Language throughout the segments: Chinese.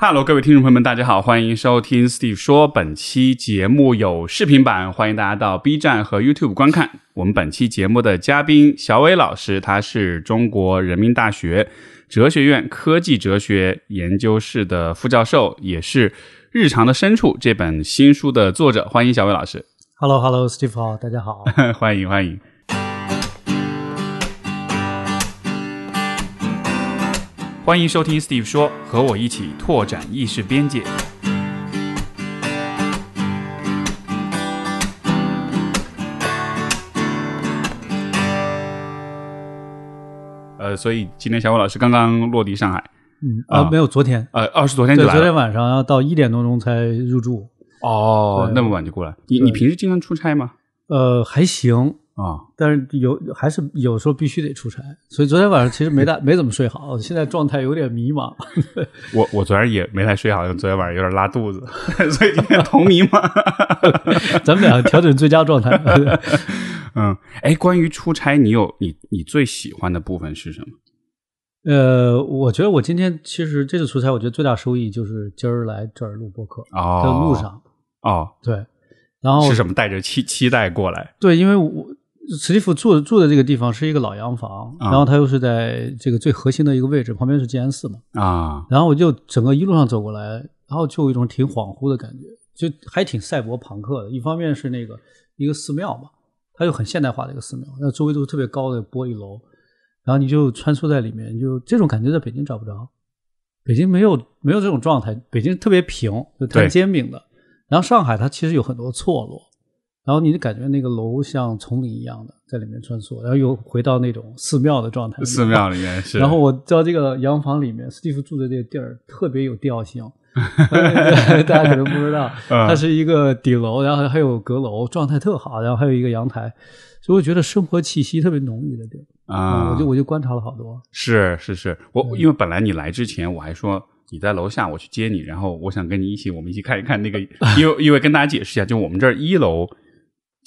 哈喽，各位听众朋友们，大家好，欢迎收听 Steve 说。本期节目有视频版，欢迎大家到 B 站和 YouTube 观看。我们本期节目的嘉宾小伟老师，他是中国人民大学哲学院科技哲学研究室的副教授，也是《日常的深处》这本新书的作者。欢迎小伟老师。Hello，Hello，Steve，好，大家好，欢 迎欢迎。欢迎收听 Steve 说，和我一起拓展意识边界。呃，所以今天小伟老师刚刚落地上海，嗯啊，没有昨天，呃，二是昨天，对，昨天晚上要到一点多钟才入住。哦，那么晚就过来？你你平时经常出差吗？呃，还行。啊，但是有还是有时候必须得出差，所以昨天晚上其实没大 没怎么睡好，现在状态有点迷茫。我我昨天也没太睡好，因为昨天晚上有点拉肚子。最 近同迷吗？咱们俩调整最佳状态。嗯，哎，关于出差，你有你你最喜欢的部分是什么？呃，我觉得我今天其实这次出差，我觉得最大收益就是今儿来这儿录播客在路上。哦，对，然后是什么？带着期期待过来？对，因为我。史蒂夫住住的这个地方是一个老洋房，然后他又是在这个最核心的一个位置，旁边是静安寺嘛。啊，然后我就整个一路上走过来，然后就有一种挺恍惚的感觉，就还挺赛博朋克的。一方面是那个一个寺庙嘛，它又很现代化的一个寺庙，那周围都是特别高的玻璃楼，然后你就穿梭在里面，就这种感觉在北京找不着，北京没有没有这种状态，北京特别平，就摊煎饼的。然后上海它其实有很多错落。然后你就感觉那个楼像丛林一样的在里面穿梭，然后又回到那种寺庙的状态。寺庙里面是。然后我知道这个洋房里面史蒂夫住的这个地儿特别有调性，大家可能不知道，它是一个顶楼，然后还有阁楼，状态特好，然后还有一个阳台，所以我觉得生活气息特别浓郁的地儿啊。我就我就观察了好多。是是是，我因为本来你来之前我还说你在楼下我去接你，然后我想跟你一起，我们一起看一看那个，因为因为跟大家解释一下，就我们这儿一楼。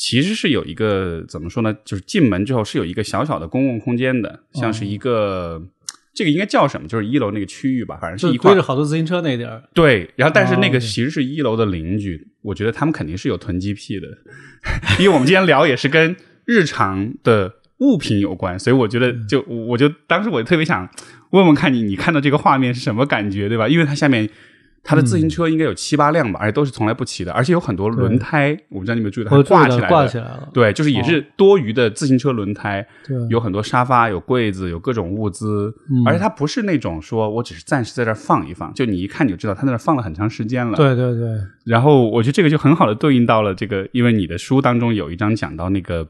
其实是有一个怎么说呢？就是进门之后是有一个小小的公共空间的，像是一个这个应该叫什么？就是一楼那个区域吧，反正就堆着好多自行车那点儿。对，然后但是那个其实是一楼的邻居，我觉得他们肯定是有囤积癖的，因为我们今天聊也是跟日常的物品有关，所以我觉得就我就当时我就特别想问问看你，你看到这个画面是什么感觉，对吧？因为它下面。他的自行车应该有七八辆吧，而且都是从来不骑的，而且有很多轮胎，我不知道你们注意它挂起来，挂起来了。对，就是也是多余的自行车轮胎，有很多沙发、有柜子、有各种物资，而且它不是那种说我只是暂时在这放一放，就你一看你就知道他在那放了很长时间了。对对对。然后我觉得这个就很好的对应到了这个，因为你的书当中有一章讲到那个。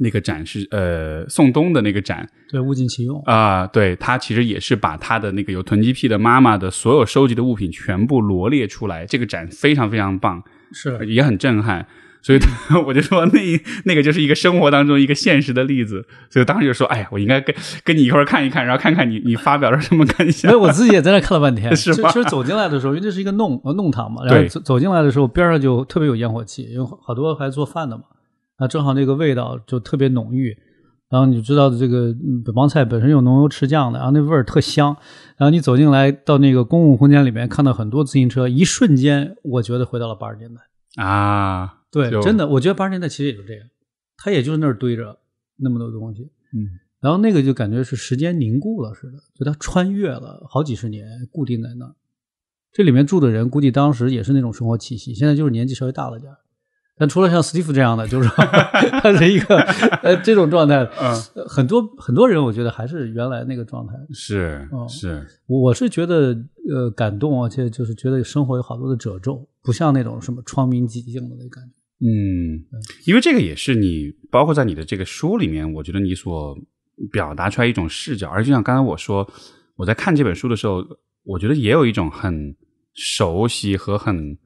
那个展是呃宋冬的那个展，对物尽其用啊，对他其实也是把他的那个有囤积癖的妈妈的所有收集的物品全部罗列出来，这个展非常非常棒，是也很震撼，所以 我就说那那个就是一个生活当中一个现实的例子，所以当时就说哎呀，我应该跟跟你一块儿看一看，然后看看你你发表了什么感想，因为我自己也在那看了半天，是吧？其实走进来的时候，因为这是一个弄弄堂嘛，然后走走进来的时候边上就特别有烟火气，因为好多还做饭的嘛。啊，正好那个味道就特别浓郁，然后你知道的，这个北方菜本身有浓油赤酱的，然后那味儿特香。然后你走进来，到那个公共空间里面，看到很多自行车，一瞬间，我觉得回到了八十年代啊。对，真的，我觉得八十年代其实也就这样，他也就是那儿堆着那么多东西，嗯。然后那个就感觉是时间凝固了似的，就它穿越了好几十年，固定在那儿。这里面住的人估计当时也是那种生活气息，现在就是年纪稍微大了点儿。但除了像 Steve 这样的，就是他是一个呃这种状态，嗯，很多很多人我觉得还是原来那个状态，是是，我是觉得呃感动，而且就是觉得生活有好多的褶皱，不像那种什么窗明几净的那感觉，嗯，因为这个也是你包括在你的这个书里面，我觉得你所表达出来一种视角，而就像刚才我说，我在看这本书的时候，我觉得也有一种很熟悉和很。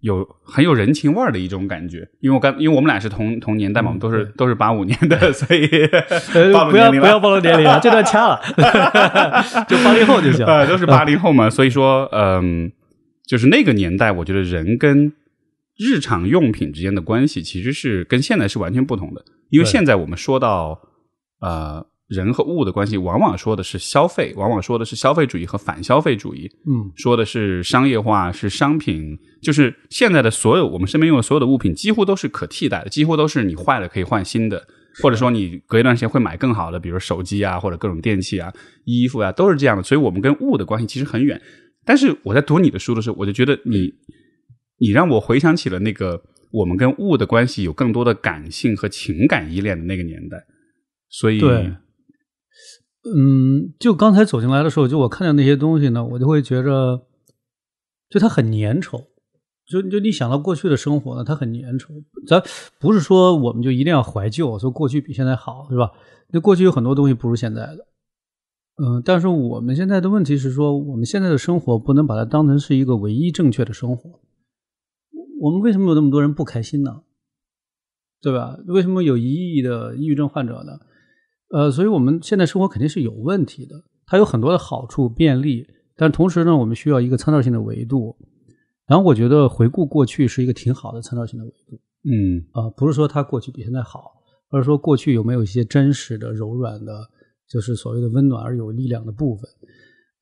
有很有人情味儿的一种感觉，因为我刚，因为我们俩是同同年代嘛，我们都是都是八五年的，所以 不要不要暴露年龄啊，这段掐了，就八零后就行，呃，都是八零后嘛，所以说，嗯，就是那个年代，我觉得人跟日常用品之间的关系其实是跟现在是完全不同的，因为现在我们说到呃。人和物的关系，往往说的是消费，往往说的是消费主义和反消费主义，嗯，说的是商业化，是商品，就是现在的所有我们身边用的所有的物品，几乎都是可替代的，几乎都是你坏了可以换新的，或者说你隔一段时间会买更好的，比如手机啊，或者各种电器啊，衣服啊，都是这样的。所以，我们跟物的关系其实很远。但是我在读你的书的时候，我就觉得你，你让我回想起了那个我们跟物的关系有更多的感性和情感依恋的那个年代，所以。嗯，就刚才走进来的时候，就我看见那些东西呢，我就会觉得，就它很粘稠。就就你想到过去的生活呢，它很粘稠。咱不是说我们就一定要怀旧，说过去比现在好，是吧？那过去有很多东西不如现在的。嗯，但是我们现在的问题是说，我们现在的生活不能把它当成是一个唯一正确的生活。我们为什么有那么多人不开心呢？对吧？为什么有一亿的抑郁症患者呢？呃，所以我们现在生活肯定是有问题的，它有很多的好处便利，但同时呢，我们需要一个参照性的维度。然后我觉得回顾过去是一个挺好的参照性的维度。嗯，啊，不是说它过去比现在好，而是说过去有没有一些真实的、柔软的，就是所谓的温暖而有力量的部分。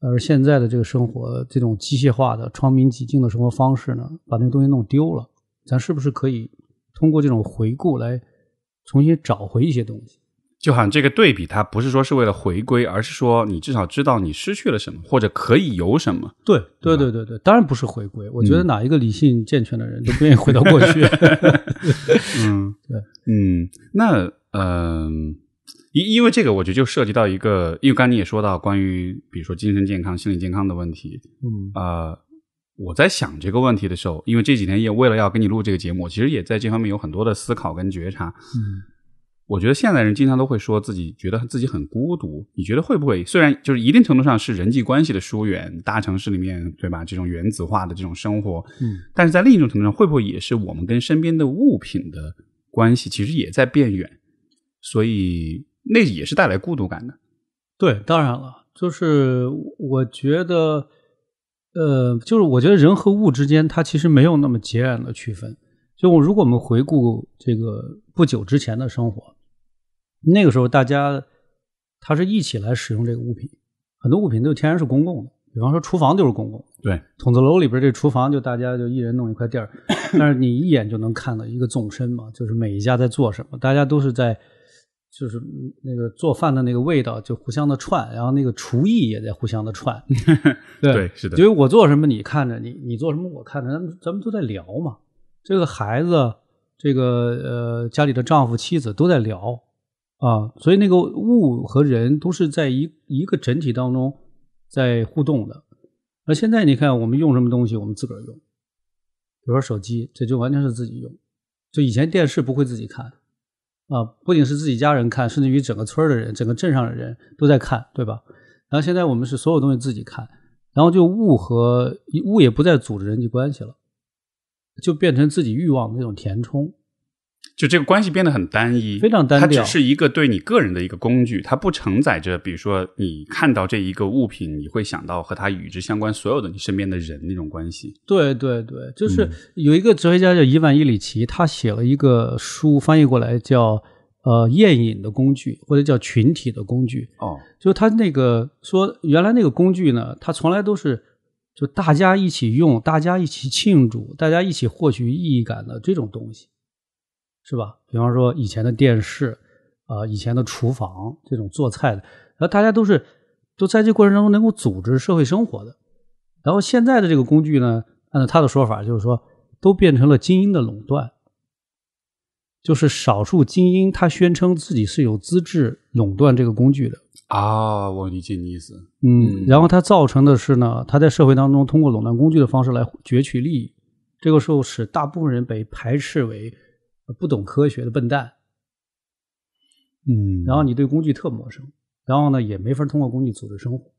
而现在的这个生活，这种机械化的、窗明几净的生活方式呢，把那东西弄丢了。咱是不是可以通过这种回顾来重新找回一些东西？就好像这个对比，它不是说是为了回归，而是说你至少知道你失去了什么，或者可以有什么。对，对，对，对，对，当然不是回归。我觉得哪一个理性健全的人都不愿意回到过去。嗯，对，嗯，那嗯，因因为这个，我觉得就涉及到一个，因为刚你也说到关于，比如说精神健康、心理健康的问题。嗯啊，我在想这个问题的时候，因为这几天也为了要跟你录这个节目，其实也在这方面有很多的思考跟觉察。嗯。我觉得现代人经常都会说自己觉得自己很孤独，你觉得会不会？虽然就是一定程度上是人际关系的疏远，大城市里面对吧？这种原子化的这种生活，嗯，但是在另一种程度上，会不会也是我们跟身边的物品的关系其实也在变远？所以那也是带来孤独感的。对，当然了，就是我觉得，呃，就是我觉得人和物之间它其实没有那么截然的区分。就我如果我们回顾这个不久之前的生活。那个时候，大家他是一起来使用这个物品，很多物品都天然是公共的，比方说厨房就是公共。对，筒子楼里边这厨房就大家就一人弄一块地儿，但是你一眼就能看到一个纵深嘛，就是每一家在做什么，大家都是在就是那个做饭的那个味道就互相的串，然后那个厨艺也在互相的串。对，是的，因为我做什么你看着你，你做什么我看着，咱们咱们都在聊嘛。这个孩子，这个呃家里的丈夫妻子都在聊。啊，所以那个物和人都是在一一个整体当中在互动的。那现在你看，我们用什么东西，我们自个儿用，比如说手机，这就完全是自己用。就以前电视不会自己看，啊，不仅是自己家人看，甚至于整个村的人、整个镇上的人都在看，对吧？然后现在我们是所有东西自己看，然后就物和物也不再组织人际关系了，就变成自己欲望的那种填充。就这个关系变得很单一，非常单调，它只是一个对你个人的一个工具，它不承载着，比如说你看到这一个物品，你会想到和它与之相关所有的你身边的人那种关系。对对对，就是有一个哲学家叫伊万·伊里奇，他写了一个书，翻译过来叫呃宴饮的工具，或者叫群体的工具。哦，就他那个说，原来那个工具呢，它从来都是就大家一起用，大家一起庆祝，大家一起获取意义感的这种东西。是吧？比方说以前的电视，啊，以前的厨房这种做菜的，然后大家都是都在这过程当中能够组织社会生活的。然后现在的这个工具呢，按照他的说法就是说，都变成了精英的垄断，就是少数精英他宣称自己是有资质垄断这个工具的啊，我理解你意思。嗯，然后他造成的是呢，他在社会当中通过垄断工具的方式来攫取利益，这个时候使大部分人被排斥为。不懂科学的笨蛋，嗯，然后你对工具特陌生，然后呢也没法通过工具组织生活。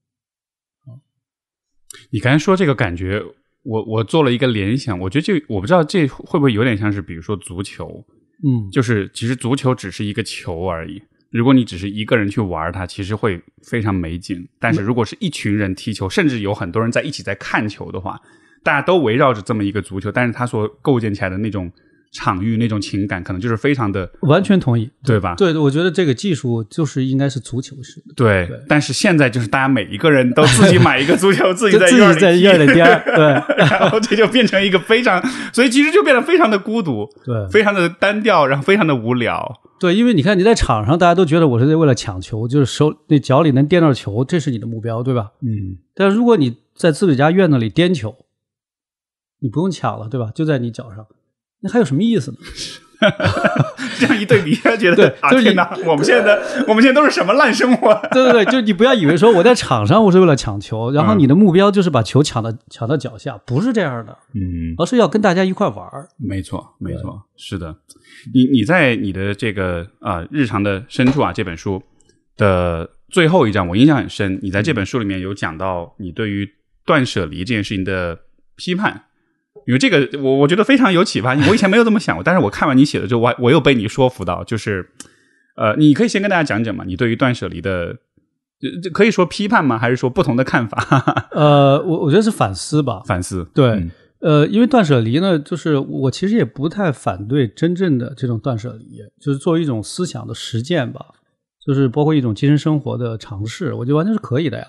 你刚才说这个感觉，我我做了一个联想，我觉得这我不知道这会不会有点像是，比如说足球，嗯，就是其实足球只是一个球而已。如果你只是一个人去玩它，其实会非常没劲。但是如果是一群人踢球，甚至有很多人在一起在看球的话，大家都围绕着这么一个足球，但是它所构建起来的那种。场域那种情感可能就是非常的完全同意，对吧？对我觉得这个技术就是应该是足球式。对，但是现在就是大家每一个人都自己买一个足球，自己在院里在院里颠，对，然后这就变成一个非常，所以其实就变得非常的孤独，对，非常的单调，然后非常的无聊，对，因为你看你在场上，大家都觉得我是在为了抢球，就是手那脚里能颠到球，这是你的目标，对吧？嗯，但是如果你在自己家院子里颠球，你不用抢了，对吧？就在你脚上。那还有什么意思呢？这样一对比，他 觉得对，就是你拿，我们现在的，我们现在都是什么烂生活？对对对，就你不要以为说我在场上我是为了抢球，然后你的目标就是把球抢到抢到脚下，不是这样的。嗯，而是要跟大家一块玩儿。没错，没错，是的。你你在你的这个啊日常的深处啊，这本书的最后一章，我印象很深。你在这本书里面有讲到你对于断舍离这件事情的批判。因为这个，我我觉得非常有启发。我以前没有这么想过，但是我看完你写的之后，我我又被你说服到，就是，呃，你可以先跟大家讲讲嘛，你对于断舍离的，这可以说批判吗？还是说不同的看法？呃，我我觉得是反思吧，反思。对，呃，因为断舍离呢，就是我其实也不太反对真正的这种断舍离，就是作为一种思想的实践吧，就是包括一种精神生活的尝试，我觉得完全是可以的呀。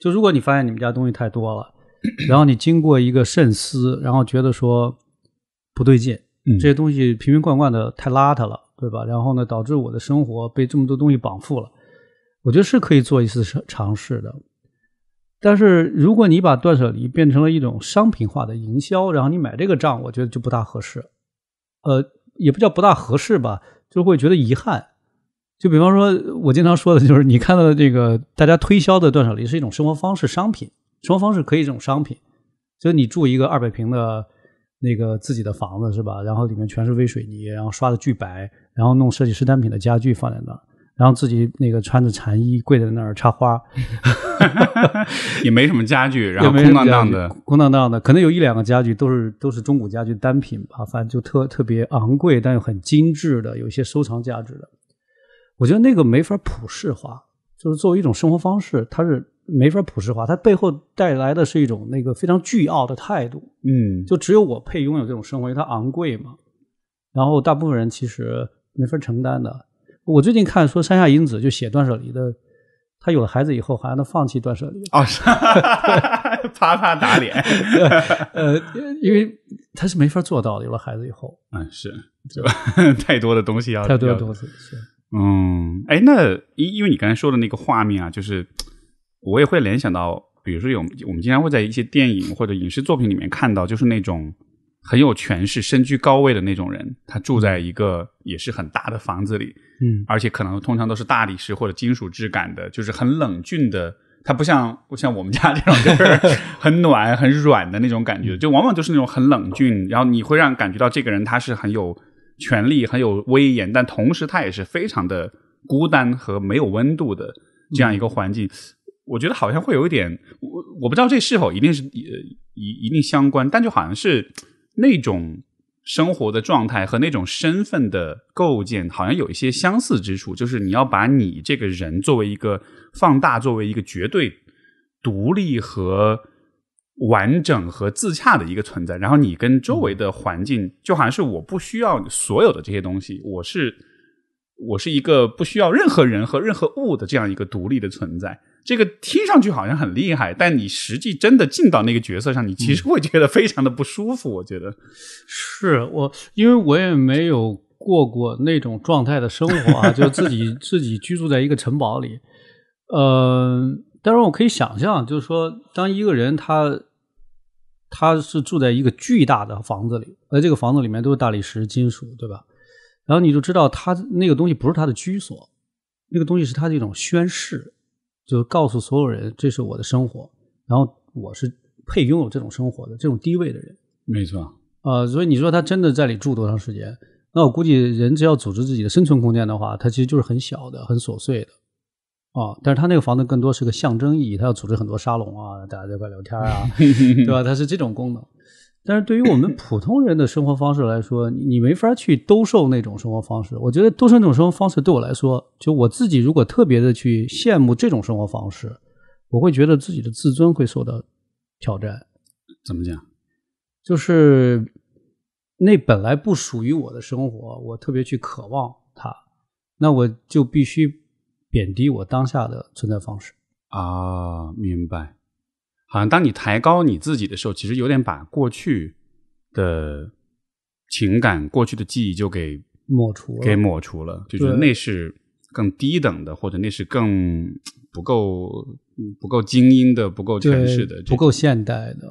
就如果你发现你们家东西太多了。然后你经过一个慎思，然后觉得说不对劲，这些东西瓶瓶罐罐的太邋遢了，对吧？然后呢，导致我的生活被这么多东西绑缚了。我觉得是可以做一次尝试的，但是如果你把断舍离变成了一种商品化的营销，然后你买这个账，我觉得就不大合适。呃，也不叫不大合适吧，就会觉得遗憾。就比方说，我经常说的就是，你看到的这个大家推销的断舍离是一种生活方式商品。生活方式可以这种商品，就是你住一个二百平的那个自己的房子是吧？然后里面全是微水泥，然后刷的巨白，然后弄设计师单品的家具放在那儿，然后自己那个穿着禅衣跪在那儿插花，也没什么家具，然后空荡荡的，空荡荡的，可能有一两个家具都是都是中古家具单品吧，反正就特特别昂贵，但又很精致的，有一些收藏价值的。我觉得那个没法普世化，就是作为一种生活方式，它是。没法普世化，它背后带来的是一种那个非常倨傲的态度。嗯，就只有我配拥有这种生活，因为它昂贵嘛。然后大部分人其实没法承担的。我最近看说山下英子就写断舍离的，她有了孩子以后，好像她放弃断舍离。啊，啪啪打脸。呃，因为她是没法做到的。有了孩子以后，嗯，是对吧？太多的东西啊，太多的东西。是。嗯，哎，那因因为你刚才说的那个画面啊，就是。我也会联想到，比如说有我们经常会在一些电影或者影视作品里面看到，就是那种很有权势、身居高位的那种人，他住在一个也是很大的房子里，嗯，而且可能通常都是大理石或者金属质感的，就是很冷峻的。他不像不像我们家这种，就是 很暖、很软的那种感觉。就往往就是那种很冷峻，然后你会让感觉到这个人他是很有权力、很有威严，但同时他也是非常的孤单和没有温度的这样一个环境。我觉得好像会有一点，我我不知道这是否一定是一一定相关，但就好像是那种生活的状态和那种身份的构建，好像有一些相似之处。就是你要把你这个人作为一个放大，作为一个绝对独立和完整和自洽的一个存在，然后你跟周围的环境就好像是我不需要所有的这些东西，我是我是一个不需要任何人和任何物的这样一个独立的存在。这个听上去好像很厉害，但你实际真的进到那个角色上，你其实会觉得非常的不舒服。我觉得是我，因为我也没有过过那种状态的生活啊，就自己 自己居住在一个城堡里。呃，但是我可以想象，就是说，当一个人他他是住在一个巨大的房子里，而这个房子里面都是大理石、金属，对吧？然后你就知道，他那个东西不是他的居所，那个东西是他的一种宣誓。就告诉所有人，这是我的生活，然后我是配拥有这种生活的这种地位的人。没错，呃，所以你说他真的在里住多长时间？那我估计人只要组织自己的生存空间的话，他其实就是很小的、很琐碎的啊。但是他那个房子更多是个象征意义，他要组织很多沙龙啊，大家在一块聊天啊，对吧？他是这种功能。但是对于我们 普通人的生活方式来说，你没法去兜售那种生活方式。我觉得兜售那种生活方式对我来说，就我自己如果特别的去羡慕这种生活方式，我会觉得自己的自尊会受到挑战。怎么讲？就是那本来不属于我的生活，我特别去渴望它，那我就必须贬低我当下的存在方式。啊，明白。好像当你抬高你自己的时候，其实有点把过去的情感、过去的记忆就给抹除了，给抹除了。就是那是更低等的，或者那是更不够、不够精英的、不够诠释的、不够现代的，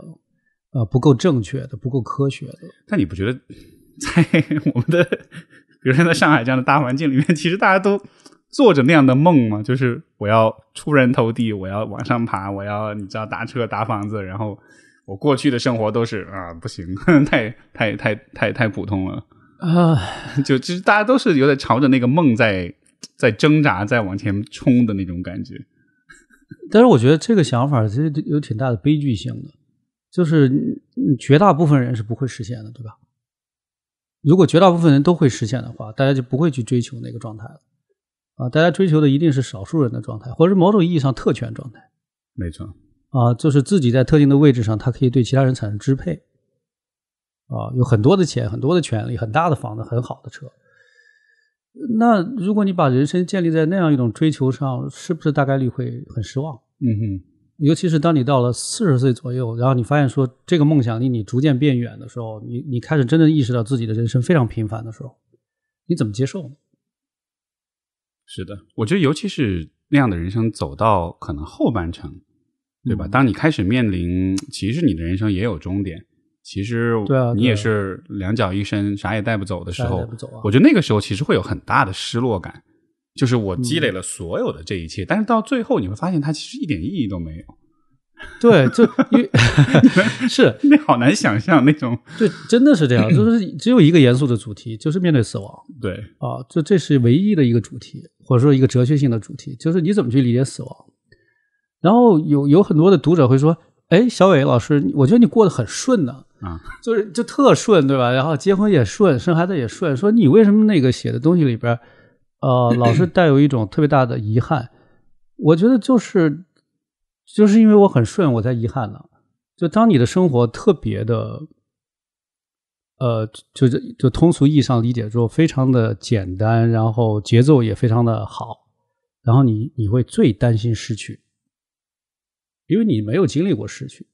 啊，不够正确的、不够科学的。那你不觉得，在 我们的，比如说在上海这样的大环境里面，其实大家都。做着那样的梦吗？就是我要出人头地，我要往上爬，我要你知道搭车搭房子。然后我过去的生活都是啊，不行，太太太太太普通了啊！就其实大家都是有点朝着那个梦在在挣扎，在往前冲的那种感觉。但是我觉得这个想法其实有挺大的悲剧性的，就是绝大部分人是不会实现的，对吧？如果绝大部分人都会实现的话，大家就不会去追求那个状态了。啊，大家追求的一定是少数人的状态，或者是某种意义上特权状态。没错，啊，就是自己在特定的位置上，他可以对其他人产生支配。啊，有很多的钱，很多的权利，很大的房子，很好的车。那如果你把人生建立在那样一种追求上，是不是大概率会很失望？嗯哼，尤其是当你到了四十岁左右，然后你发现说这个梦想离你逐渐变远的时候，你你开始真正意识到自己的人生非常平凡的时候，你怎么接受呢？是的，我觉得尤其是那样的人生走到可能后半程，对吧？当你开始面临，其实你的人生也有终点，其实你也是两脚一伸啥也带不走的时候，我觉得那个时候其实会有很大的失落感，就是我积累了所有的这一切，但是到最后你会发现它其实一点意义都没有。对，就因为 是好难想象那种，对，真的是这样，就是只有一个严肃的主题，就是面对死亡。对啊，就这是唯一的一个主题。或者说一个哲学性的主题，就是你怎么去理解死亡？然后有有很多的读者会说：“哎，小伟老师，我觉得你过得很顺呢，啊，就是就特顺，对吧？然后结婚也顺，生孩子也顺。说你为什么那个写的东西里边，呃，老是带有一种特别大的遗憾？我觉得就是就是因为我很顺，我才遗憾呢。就当你的生活特别的。”呃，就是就通俗意义上理解说，非常的简单，然后节奏也非常的好，然后你你会最担心失去，因为你没有经历过失去，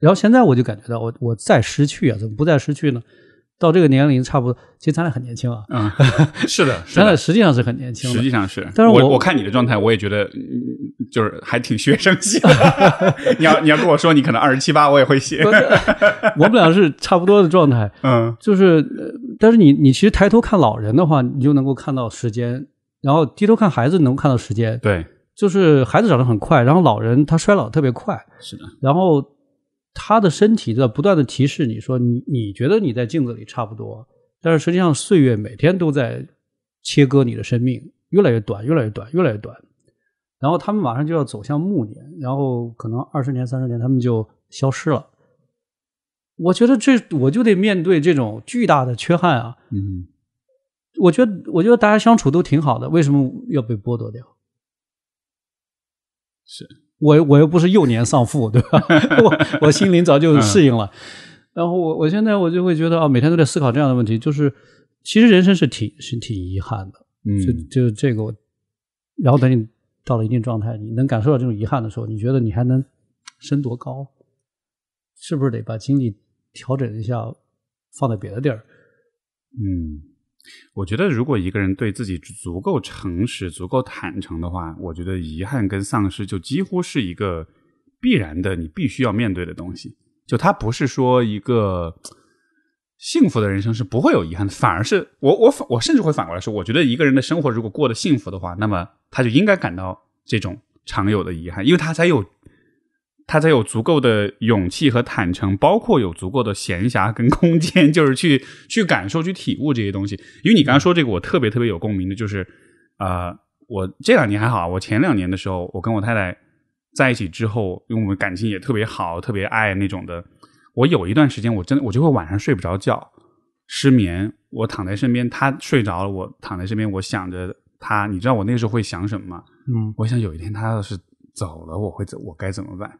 然后现在我就感觉到，我我再失去啊，怎么不再失去呢？到这个年龄差不多，其实咱俩很年轻啊。嗯，是的，咱俩实际上是很年轻。实际上是，但是我我看你的状态，我也觉得就是还挺学生气。你要你要跟我说你可能二十七八，我也会写。我们俩是差不多的状态。嗯，就是，但是你你其实抬头看老人的话，你就能够看到时间；然后低头看孩子，能够看到时间。对，就是孩子长得很快，然后老人他衰老特别快。是的，然后。他的身体在不断地提示你说你你觉得你在镜子里差不多，但是实际上岁月每天都在切割你的生命，越来越短，越来越短，越来越短。然后他们马上就要走向暮年，然后可能二十年、三十年，他们就消失了。我觉得这我就得面对这种巨大的缺憾啊。嗯，我觉得我觉得大家相处都挺好的，为什么要被剥夺掉？是。我我又不是幼年丧父，对吧？我我心灵早就适应了。然后我我现在我就会觉得啊，每天都在思考这样的问题，就是其实人生是挺是挺遗憾的。嗯，就就这个。然后等你到了一定状态，你能感受到这种遗憾的时候，你觉得你还能升多高？是不是得把精力调整一下，放在别的地儿？嗯。我觉得，如果一个人对自己足够诚实、足够坦诚的话，我觉得遗憾跟丧失就几乎是一个必然的，你必须要面对的东西。就他不是说一个幸福的人生是不会有遗憾的，反而是我我反我甚至会反过来说，我觉得一个人的生活如果过得幸福的话，那么他就应该感到这种常有的遗憾，因为他才有。他才有足够的勇气和坦诚，包括有足够的闲暇跟空间，就是去去感受、去体悟这些东西。因为你刚刚说这个，我特别特别有共鸣的，就是呃，我这两年还好，我前两年的时候，我跟我太太在一起之后，因为我们感情也特别好，特别爱那种的，我有一段时间，我真的我就会晚上睡不着觉，失眠。我躺在身边，他睡着了，我躺在身边，我想着他。你知道我那时候会想什么吗？嗯，我想有一天他要是走了，我会怎我该怎么办？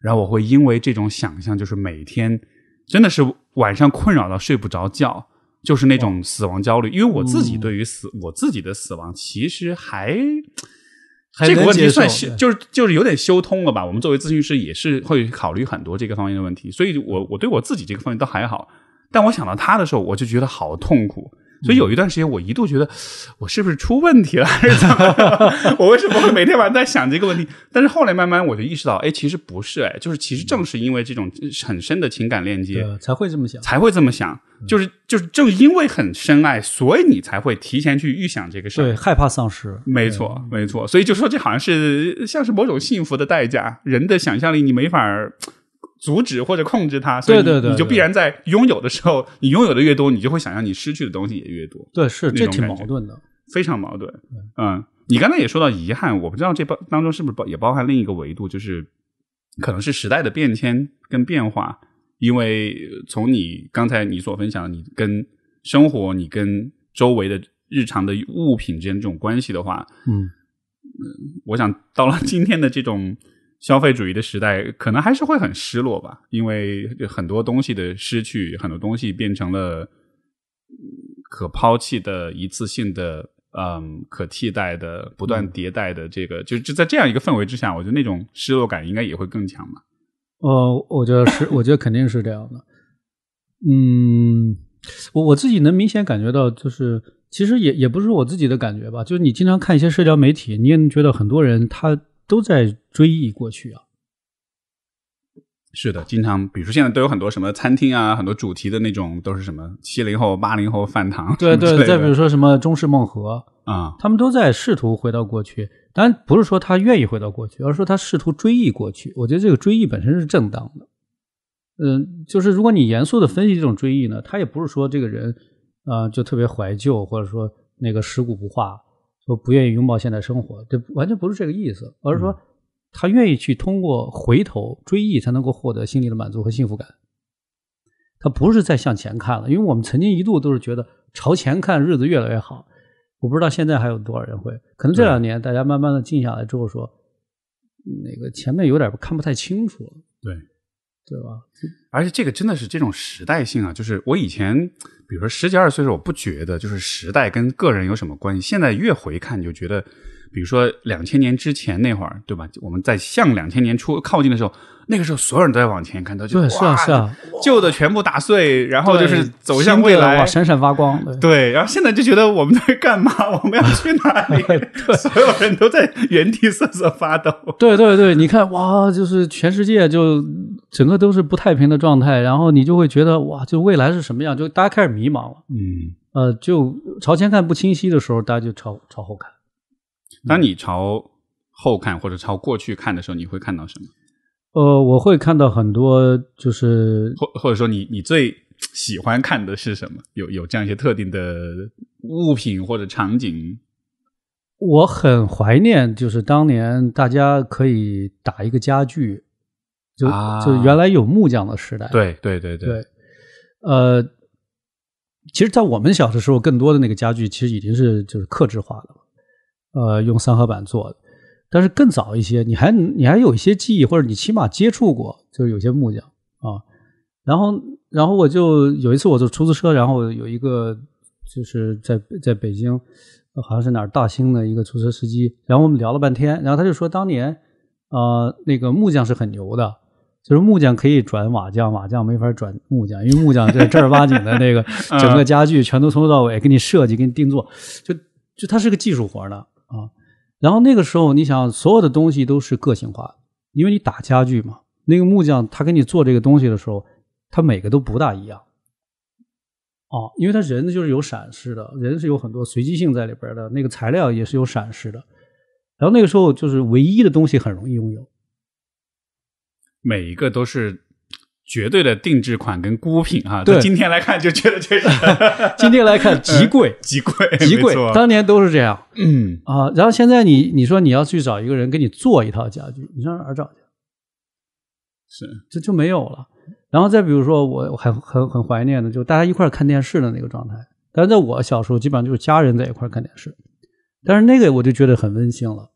然后我会因为这种想象，就是每天真的是晚上困扰到睡不着觉，就是那种死亡焦虑。因为我自己对于死，我自己的死亡其实还这个问题算是，就是就是有点修通了吧。我们作为咨询师也是会考虑很多这个方面的问题，所以我我对我自己这个方面都还好，但我想到他的时候，我就觉得好痛苦。所以有一段时间，我一度觉得我是不是出问题了？还是怎么？我为什么会每天晚上在想这个问题？但是后来慢慢，我就意识到，哎，其实不是，哎，就是其实正是因为这种很深的情感链接，才会这么想，才会这么想，就是就是正因为很深爱，所以你才会提前去预想这个事儿，对，害怕丧失，没错，没错，所以就说这好像是像是某种幸福的代价，人的想象力你没法。阻止或者控制它，所以你就必然在拥有的时候，你拥有的越多，你就会想象你失去的东西也越多。对，是这挺矛盾的，非常矛盾。嗯，你刚才也说到遗憾，我不知道这包当中是不是包也包含另一个维度，就是可能是时代的变迁跟变化。因为从你刚才你所分享，你跟生活、你跟周围的日常的物品之间这种关系的话，嗯，我想到了今天的这种。消费主义的时代，可能还是会很失落吧，因为很多东西的失去，很多东西变成了可抛弃的一次性的，嗯，可替代的，不断迭代的。这个就就在这样一个氛围之下，我觉得那种失落感应该也会更强嘛。呃，我觉得是，我觉得肯定是这样的。嗯，我我自己能明显感觉到，就是其实也也不是我自己的感觉吧，就是你经常看一些社交媒体，你也觉得很多人他。都在追忆过去啊，是的，经常，比如说现在都有很多什么餐厅啊，很多主题的那种，都是什么七零后、八零后饭堂，对对，再比如说什么中式梦和啊，他们都在试图回到过去，但不是说他愿意回到过去，而是说他试图追忆过去。我觉得这个追忆本身是正当的，嗯，就是如果你严肃的分析这种追忆呢，他也不是说这个人啊就特别怀旧，或者说那个食骨不化。说不愿意拥抱现在生活，这完全不是这个意思，而是说他愿意去通过回头追忆才能够获得心理的满足和幸福感。他不是在向前看了，因为我们曾经一度都是觉得朝前看日子越来越好，我不知道现在还有多少人会，可能这两年大家慢慢的静下来之后说，那个前面有点看不太清楚了。对。对吧？而且这个真的是这种时代性啊，就是我以前，比如说十几二十岁的时候，我不觉得就是时代跟个人有什么关系，现在越回看就觉得。比如说两千年之前那会儿，对吧？我们在向两千年初靠近的时候，那个时候所有人都在往前看，都啊是啊，旧的全部打碎，然后就是走向未来，闪闪发光。对，然后现在就觉得我们在干嘛？我们要去哪里？所有人都在原地瑟瑟发抖。对对对，你看，哇，就是全世界就整个都是不太平的状态，然后你就会觉得哇，就未来是什么样？就大家开始迷茫了。嗯呃，就朝前看不清晰的时候，大家就朝朝后看。当你朝后看或者朝过去看的时候，你会看到什么？呃，我会看到很多，就是或或者说你你最喜欢看的是什么？有有这样一些特定的物品或者场景。我很怀念，就是当年大家可以打一个家具，就就原来有木匠的时代。对对对对。呃，其实，在我们小的时候，更多的那个家具其实已经是就是克制化了。呃，用三合板做，但是更早一些，你还你还有一些记忆，或者你起码接触过，就是有些木匠啊。然后，然后我就有一次我坐出租车，然后有一个就是在在北京，好像是哪儿大兴的一个出租车司机，然后我们聊了半天，然后他就说当年呃那个木匠是很牛的，就是木匠可以转瓦匠，瓦匠没法转木匠，因为木匠是正儿八经的那个 整个家具全都从头到尾给你设计给你定做，就就他是个技术活呢。啊，然后那个时候你想，所有的东西都是个性化，因为你打家具嘛，那个木匠他给你做这个东西的时候，他每个都不大一样，哦，因为他人就是有闪失的，人是有很多随机性在里边的，那个材料也是有闪失的，然后那个时候就是唯一的东西很容易拥有，每一个都是。绝对的定制款跟孤品哈，对，今天来看就觉得就是，今天来看 极贵，极贵，极贵，当年都是这样，嗯啊，然后现在你你说你要去找一个人给你做一套家具，你上哪儿找去？是，这就没有了。然后再比如说，我还很很怀念的，就大家一块看电视的那个状态。但是在我小时候，基本上就是家人在一块看电视，但是那个我就觉得很温馨了。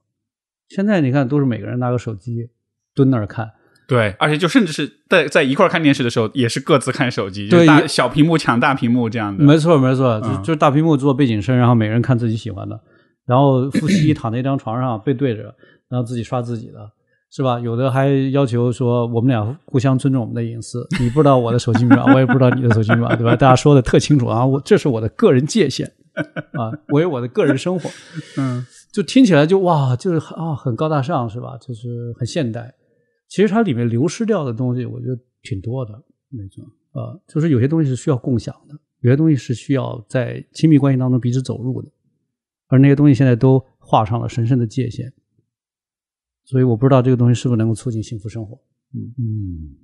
现在你看，都是每个人拿个手机蹲那儿看。对，而且就甚至是在在一块看电视的时候，也是各自看手机，对，小屏幕抢大屏幕这样的。没错，没错，就就是大屏幕做背景声，然后每人看自己喜欢的，然后夫妻 躺在一张床上背对着，然后自己刷自己的，是吧？有的还要求说，我们俩互相尊重我们的隐私，你不知道我的手机密码，我也不知道你的手机密码，对吧？大家说的特清楚啊，我这是我的个人界限 啊，我有我的个人生活，嗯，就听起来就哇，就是啊，很高大上是吧？就是很现代。其实它里面流失掉的东西，我觉得挺多的。那种呃，就是有些东西是需要共享的，有些东西是需要在亲密关系当中彼此走入的，而那些东西现在都画上了神圣的界限，所以我不知道这个东西是不是能够促进幸福生活。嗯嗯，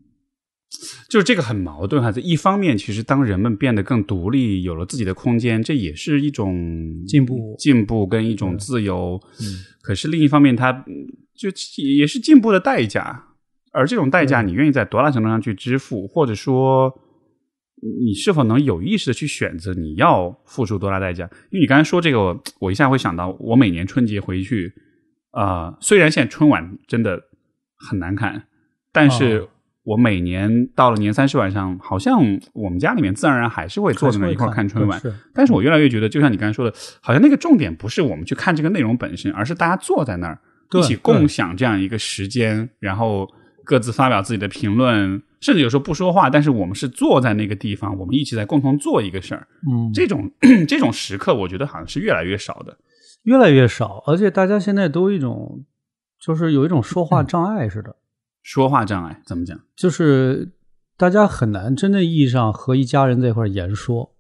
就是这个很矛盾，哈，这一方面，其实当人们变得更独立，有了自己的空间，这也是一种进步，进步跟一种自由。嗯。可是另一方面，它就也是进步的代价。而这种代价，你愿意在多大程度上去支付，或者说你是否能有意识的去选择你要付出多大代价？因为你刚才说这个，我一下会想到，我每年春节回去，呃，虽然现在春晚真的很难看，但是我每年到了年三十晚上，好像我们家里面自然而然还是会坐在一块看春晚。但是我越来越觉得，就像你刚才说的，好像那个重点不是我们去看这个内容本身，而是大家坐在那儿一起共享这样一个时间，然后。各自发表自己的评论，甚至有时候不说话。但是我们是坐在那个地方，我们一直在共同做一个事儿。嗯，这种 这种时刻，我觉得好像是越来越少的，越来越少。而且大家现在都一种，就是有一种说话障碍似的。说话障碍怎么讲？就是大家很难真正意义上和一家人在一块言说、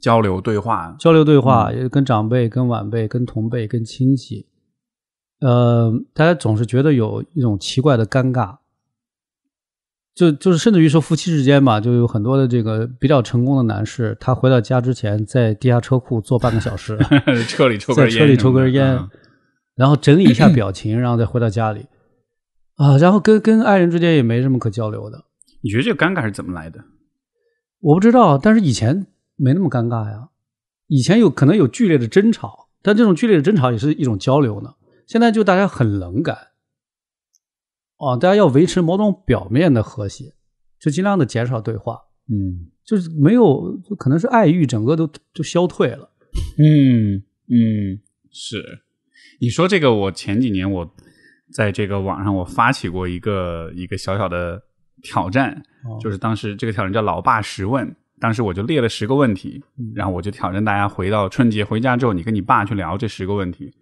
交流、对话、交流、对话，跟长辈、跟晚辈、跟同辈、跟亲戚。呃，大家总是觉得有一种奇怪的尴尬，就就是甚至于说夫妻之间吧，就有很多的这个比较成功的男士，他回到家之前在地下车库坐半个小时，车里抽根烟，然后整理一下 表情，然后再回到家里啊，然后跟跟爱人之间也没什么可交流的。你觉得这个尴尬是怎么来的？我不知道，但是以前没那么尴尬呀，以前有可能有剧烈的争吵，但这种剧烈的争吵也是一种交流呢。现在就大家很冷感，啊，大家要维持某种表面的和谐，就尽量的减少对话，嗯，就是没有，就可能是爱欲整个都都消退了，嗯嗯，是，你说这个，我前几年我在这个网上我发起过一个一个小小的挑战，就是当时这个挑战叫“老爸十问”，当时我就列了十个问题，然后我就挑战大家，回到春节回家之后，你跟你爸去聊这十个问题。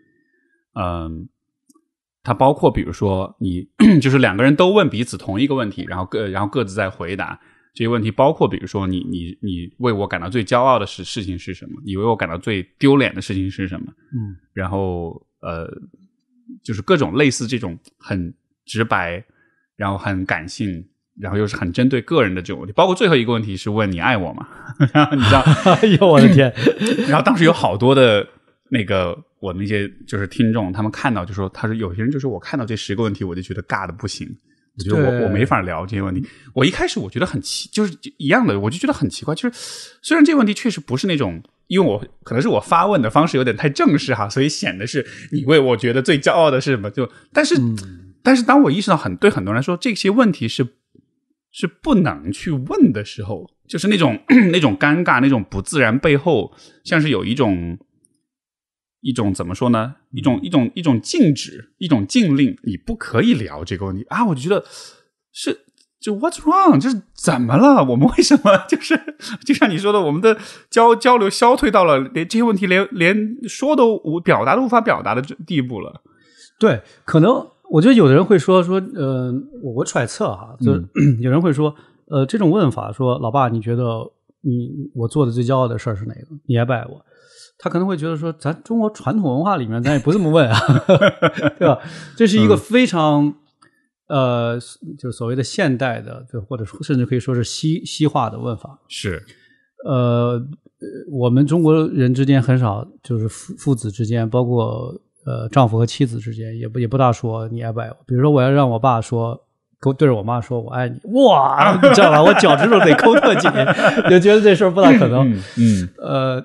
嗯，它包括比如说你 就是两个人都问彼此同一个问题，然后各然后各自在回答这些问题，包括比如说你你你为我感到最骄傲的事事情是什么？你为我感到最丢脸的事情是什么？嗯，然后呃，就是各种类似这种很直白，然后很感性，然后又是很针对个人的这种问题，包括最后一个问题是问你爱我吗？然后你知道，哎呦我的天！然后当时有好多的那个。我那些就是听众，他们看到就说，他说有些人就是我看到这十个问题，我就觉得尬的不行，就我我没法聊这些问题。我一开始我觉得很奇，就是一样的，我就觉得很奇怪。就是虽然这个问题确实不是那种，因为我可能是我发问的方式有点太正式哈，所以显得是你为我觉得最骄傲的是什么？就但是但是当我意识到很对很多人来说，这些问题是是不能去问的时候，就是那种 那种尴尬、那种不自然背后，像是有一种。一种怎么说呢？一种一种一种禁止，一种禁令，你不可以聊这个问题啊！我就觉得是，就 What's wrong？就是怎么了？我们为什么 就是就像你说的，我们的交交流消退到了连这些问题连连说都无表达都无法表达的地步了。对，可能我觉得有的人会说说，呃，我我揣测哈，就是、有人会说，呃，这种问法说，老爸，你觉得你我做的最骄傲的事儿是哪个？你爱不爱我？他可能会觉得说，咱中国传统文化里面，咱也不这么问啊，对吧？这是一个非常呃，就所谓的现代的，就或者甚至可以说是西西化的问法。是，呃，我们中国人之间很少，就是父父子之间，包括呃丈夫和妻子之间，也不也不大说你爱不爱我。比如说，我要让我爸说，给我对着我妈说我爱你，哇，你知道吧？我脚趾头得抠特紧，就觉得这事儿不大可能。嗯，呃。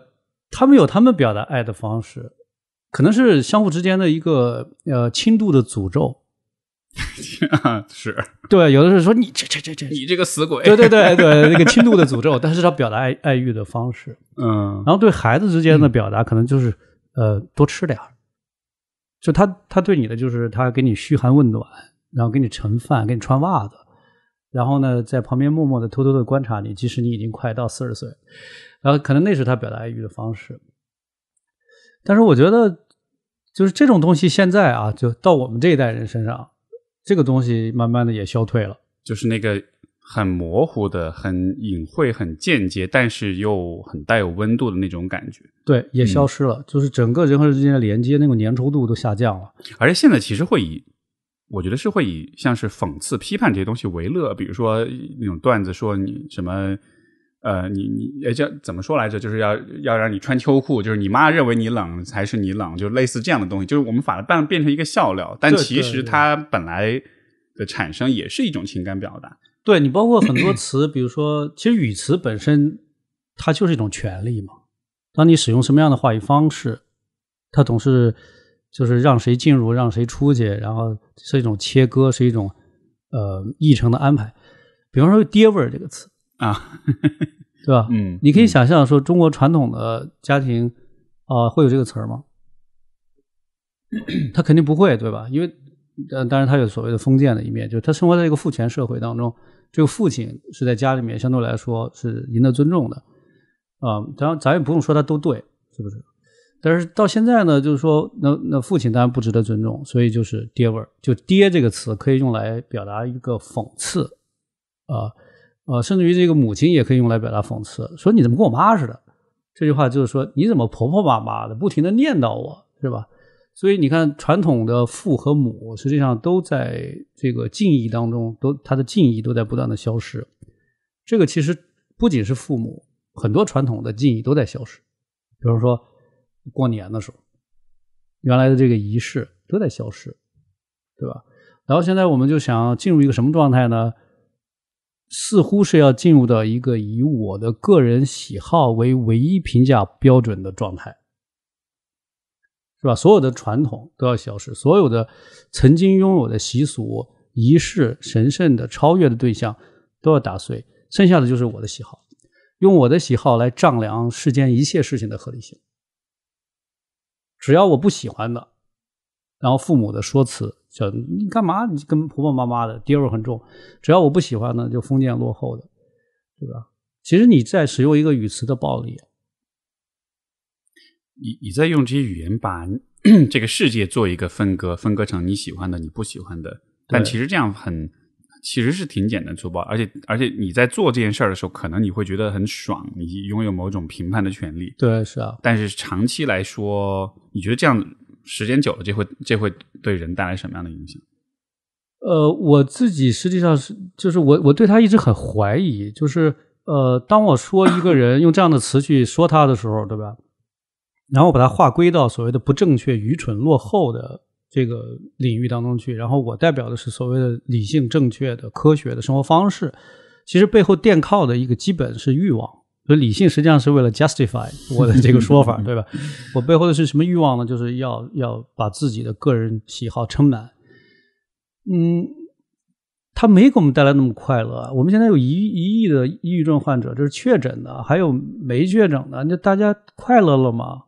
他们有他们表达爱的方式，可能是相互之间的一个呃轻度的诅咒，是，对，有的是说你这这这这，你这个死鬼，对对对对，那个轻度的诅咒，但是他表达爱爱欲的方式，嗯，然后对孩子之间的表达，可能就是呃多吃点就他他对你的就是他给你嘘寒问暖，然后给你盛饭，给你穿袜子。然后呢，在旁边默默的、偷偷的观察你，即使你已经快到四十岁，然后可能那是他表达爱欲的方式。但是我觉得，就是这种东西现在啊，就到我们这一代人身上，这个东西慢慢的也消退了。就是那个很模糊的、很隐晦、很间接，但是又很带有温度的那种感觉。对，也消失了。就是整个人和人之间的连接，那个粘稠度都下降了。而且现在其实会以。我觉得是会以像是讽刺、批判这些东西为乐，比如说那种段子，说你什么，呃，你你呃叫怎么说来着？就是要要让你穿秋裤，就是你妈认为你冷才是你冷，就类似这样的东西。就是我们把它变变成一个笑料，但其实它本来的产生也是一种情感表达。对你，包括很多 词，比如说，其实语词本身它就是一种权利嘛。当你使用什么样的话语方式，它总是。就是让谁进入，让谁出去，然后是一种切割，是一种呃议程的安排。比方说“爹味儿”这个词啊，对吧？嗯，你可以想象说中国传统的家庭啊，会有这个词吗？他肯定不会，对吧？因为当然他有所谓的封建的一面，就是他生活在一个父权社会当中，这个父亲是在家里面相对来说是赢得尊重的啊。当然，咱也不用说他都对，是不是？但是到现在呢，就是说，那那父亲当然不值得尊重，所以就是爹味儿，就“爹”这个词可以用来表达一个讽刺，啊啊，甚至于这个母亲也可以用来表达讽刺，说你怎么跟我妈似的？这句话就是说你怎么婆婆妈妈的，不停的念叨我，是吧？所以你看，传统的父和母实际上都在这个敬意当中，都他的敬意都在不断的消失。这个其实不仅是父母，很多传统的敬意都在消失，比如说。过年的时候，原来的这个仪式都在消失，对吧？然后现在我们就想进入一个什么状态呢？似乎是要进入到一个以我的个人喜好为唯一评价标准的状态，是吧？所有的传统都要消失，所有的曾经拥有的习俗、仪式、神圣的超越的对象都要打碎，剩下的就是我的喜好，用我的喜好来丈量世间一切事情的合理性。只要我不喜欢的，然后父母的说辞叫你干嘛？你跟婆婆妈妈的爹味很重。只要我不喜欢的，就封建落后的，对吧？其实你在使用一个语词的暴力，你你在用这些语言把 这个世界做一个分割，分割成你喜欢的、你不喜欢的。但其实这样很。其实是挺简单粗暴，而且而且你在做这件事儿的时候，可能你会觉得很爽，你拥有某种评判的权利。对，是啊。但是长期来说，你觉得这样时间久了，这会这会对人带来什么样的影响？呃，我自己实际上是，就是我我对他一直很怀疑，就是呃，当我说一个人用这样的词去说他的时候，对吧？然后我把它划归到所谓的不正确、愚蠢、落后的。这个领域当中去，然后我代表的是所谓的理性、正确的科学的生活方式，其实背后垫靠的一个基本是欲望。所以理性实际上是为了 justify 我的这个说法，对吧？我背后的是什么欲望呢？就是要要把自己的个人喜好撑满。嗯，它没给我们带来那么快乐。我们现在有一一亿的抑郁症患者，这是确诊的，还有没确诊的。那大家快乐了吗？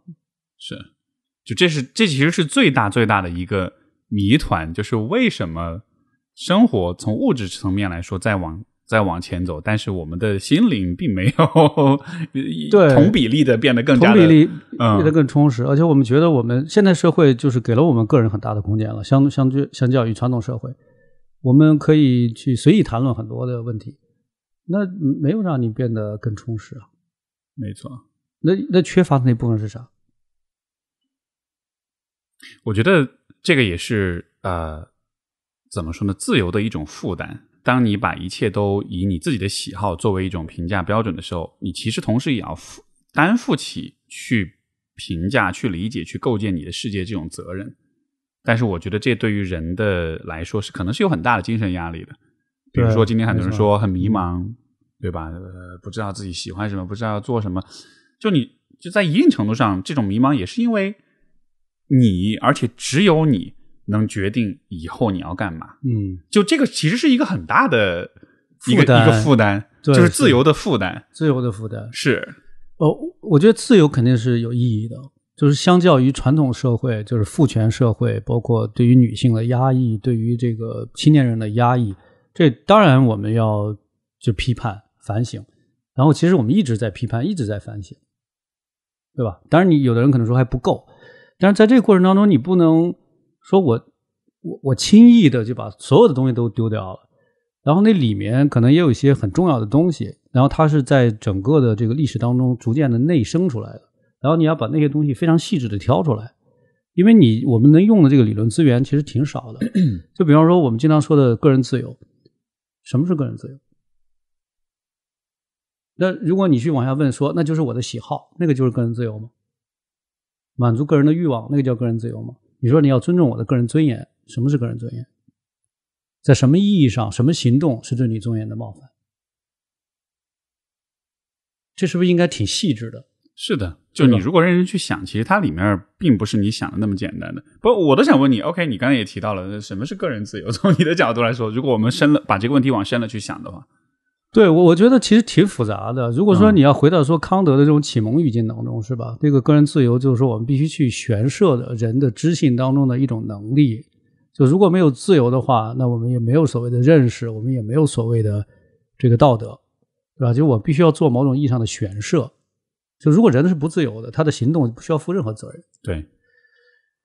是。就这是这其实是最大最大的一个谜团，就是为什么生活从物质层面来说再往再往前走，但是我们的心灵并没有同比例的变得更加同比例变得更充实。而且我们觉得我们现代社会就是给了我们个人很大的空间了，相相对相较于传统社会，我们可以去随意谈论很多的问题，那没有让你变得更充实啊？没错，那那缺乏的那部分是啥？我觉得这个也是呃，怎么说呢？自由的一种负担。当你把一切都以你自己的喜好作为一种评价标准的时候，你其实同时也要负担负起去评价、去理解、去构建你的世界这种责任。但是，我觉得这对于人的来说是可能是有很大的精神压力的。比如说，今天很多人说很迷茫，对吧？不知道自己喜欢什么，不知道做什么。就你就在一定程度上，这种迷茫也是因为。你，而且只有你能决定以后你要干嘛。嗯，就这个其实是一个很大的一个一个负担，就是自由的负担，自由的负担是。哦，我觉得自由肯定是有意义的，就是相较于传统社会，就是父权社会，包括对于女性的压抑，对于这个青年人的压抑，这当然我们要就批判反省。然后其实我们一直在批判，一直在反省，对吧？当然，你有的人可能说还不够。但是在这个过程当中，你不能说我我我轻易的就把所有的东西都丢掉了，然后那里面可能也有一些很重要的东西，然后它是在整个的这个历史当中逐渐的内生出来的，然后你要把那些东西非常细致的挑出来，因为你我们能用的这个理论资源其实挺少的，就比方说我们经常说的个人自由，什么是个人自由？那如果你去往下问说，那就是我的喜好，那个就是个人自由吗？满足个人的欲望，那个叫个人自由吗？你说你要尊重我的个人尊严，什么是个人尊严？在什么意义上，什么行动是对你尊严的冒犯？这是不是应该挺细致的？是的，就你如果认真去想，其实它里面并不是你想的那么简单的。不，我都想问你，OK？你刚才也提到了什么是个人自由，从你的角度来说，如果我们深了，把这个问题往深了去想的话。对我我觉得其实挺复杂的。如果说你要回到说康德的这种启蒙语境当中，是吧？这个个人自由就是说我们必须去悬设的人的知性当中的一种能力。就如果没有自由的话，那我们也没有所谓的认识，我们也没有所谓的这个道德，对吧？就我必须要做某种意义上的悬设。就如果人是不自由的，他的行动不需要负任何责任。对。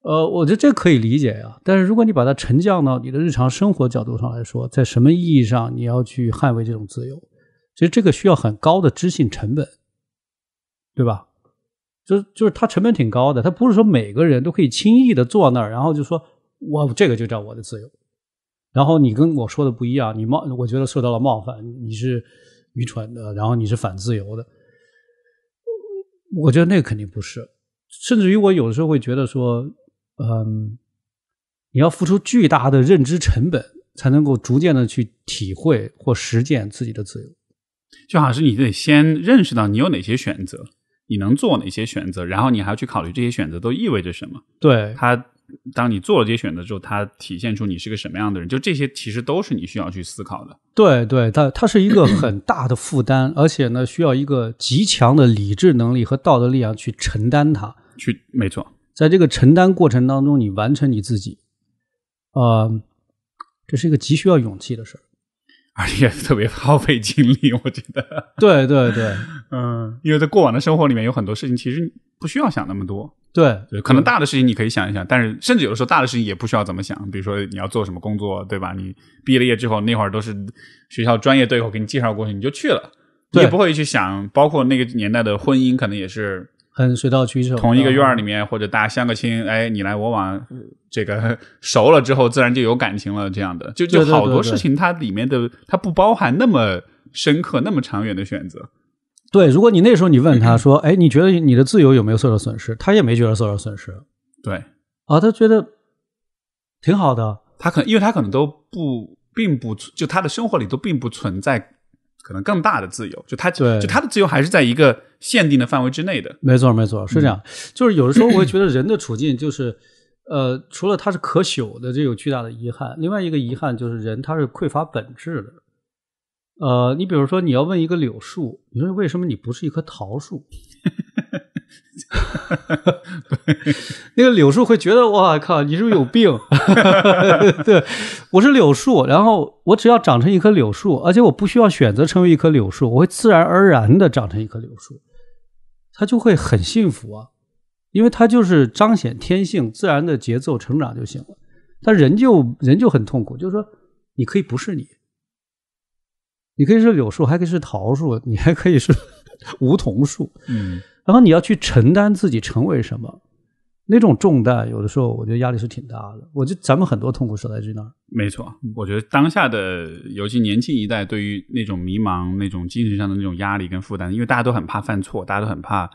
呃，我觉得这可以理解呀。但是如果你把它沉降到你的日常生活角度上来说，在什么意义上你要去捍卫这种自由？其实这个需要很高的知性成本，对吧？就是就是它成本挺高的，它不是说每个人都可以轻易的坐那儿，然后就说“我这个就叫我的自由”。然后你跟我说的不一样，你冒我觉得受到了冒犯，你是愚蠢的，然后你是反自由的。我觉得那肯定不是。甚至于我有的时候会觉得说。嗯，你要付出巨大的认知成本，才能够逐渐的去体会或实践自己的自由。就好像是你得先认识到你有哪些选择，你能做哪些选择，然后你还要去考虑这些选择都意味着什么。对它，当你做了这些选择之后，它体现出你是个什么样的人。就这些，其实都是你需要去思考的。对，对，它它是一个很大的负担，而且呢，需要一个极强的理智能力和道德力量去承担它。去，没错。在这个承担过程当中，你完成你自己，呃，这是一个极需要勇气的事儿，而且特别耗费精力。我觉得，对对对，嗯，因为在过往的生活里面，有很多事情其实不需要想那么多。对对，可能大的事情你可以想一想，但是甚至有的时候大的事情也不需要怎么想。比如说你要做什么工作，对吧？你毕了业之后那会儿都是学校专业对口给你介绍过去，你就去了，你也不会去想。包括那个年代的婚姻，可能也是。嗯，水到渠成。同一个院儿里面，或者大家相个亲，哎，你来我往，这个熟了之后，自然就有感情了。这样的就就好多事情，它里面的它不包含那么深刻、那么长远的选择。对，如果你那时候你问他说：“哎，你觉得你的自由有没有受到损失？”他也没觉得受到损失。对啊，他觉得挺好的。他可能因为他可能都不并不就他的生活里都并不存在可能更大的自由。就他就他的自由还是在一个。限定的范围之内的，没错没错，是这样。就是有的时候我会觉得人的处境就是，呃，除了它是可朽的这种巨大的遗憾，另外一个遗憾就是人他是匮乏本质的。呃，你比如说你要问一个柳树，你说为什么你不是一棵桃树？那个柳树会觉得我靠，你是不是有病？对，我是柳树，然后我只要长成一棵柳树，而且我不需要选择成为一棵柳树，我会自然而然的长成一棵柳树。他就会很幸福啊，因为他就是彰显天性、自然的节奏成长就行了。他人就人就很痛苦，就是说，你可以不是你，你可以说柳树，还可以是桃树，你还可以是 梧桐树，嗯，然后你要去承担自己成为什么。那种重担，有的时候我觉得压力是挺大的。我觉得咱们很多痛苦是自于这儿。没错，我觉得当下的，尤其年轻一代，对于那种迷茫、那种精神上的那种压力跟负担，因为大家都很怕犯错，大家都很怕，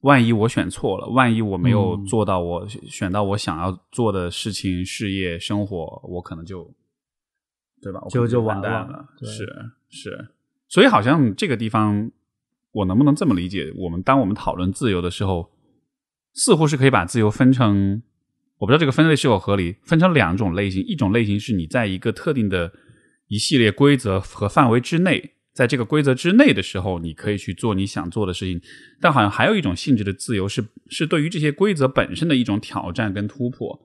万一我选错了，万一我没有做到我选到我想要做的事情、事业、生活，我可能就，对吧？就就完蛋了。是是，所以好像这个地方，我能不能这么理解？我们当我们讨论自由的时候。似乎是可以把自由分成，我不知道这个分类是否合理，分成两种类型，一种类型是你在一个特定的一系列规则和范围之内，在这个规则之内的时候，你可以去做你想做的事情，但好像还有一种性质的自由是是对于这些规则本身的一种挑战跟突破，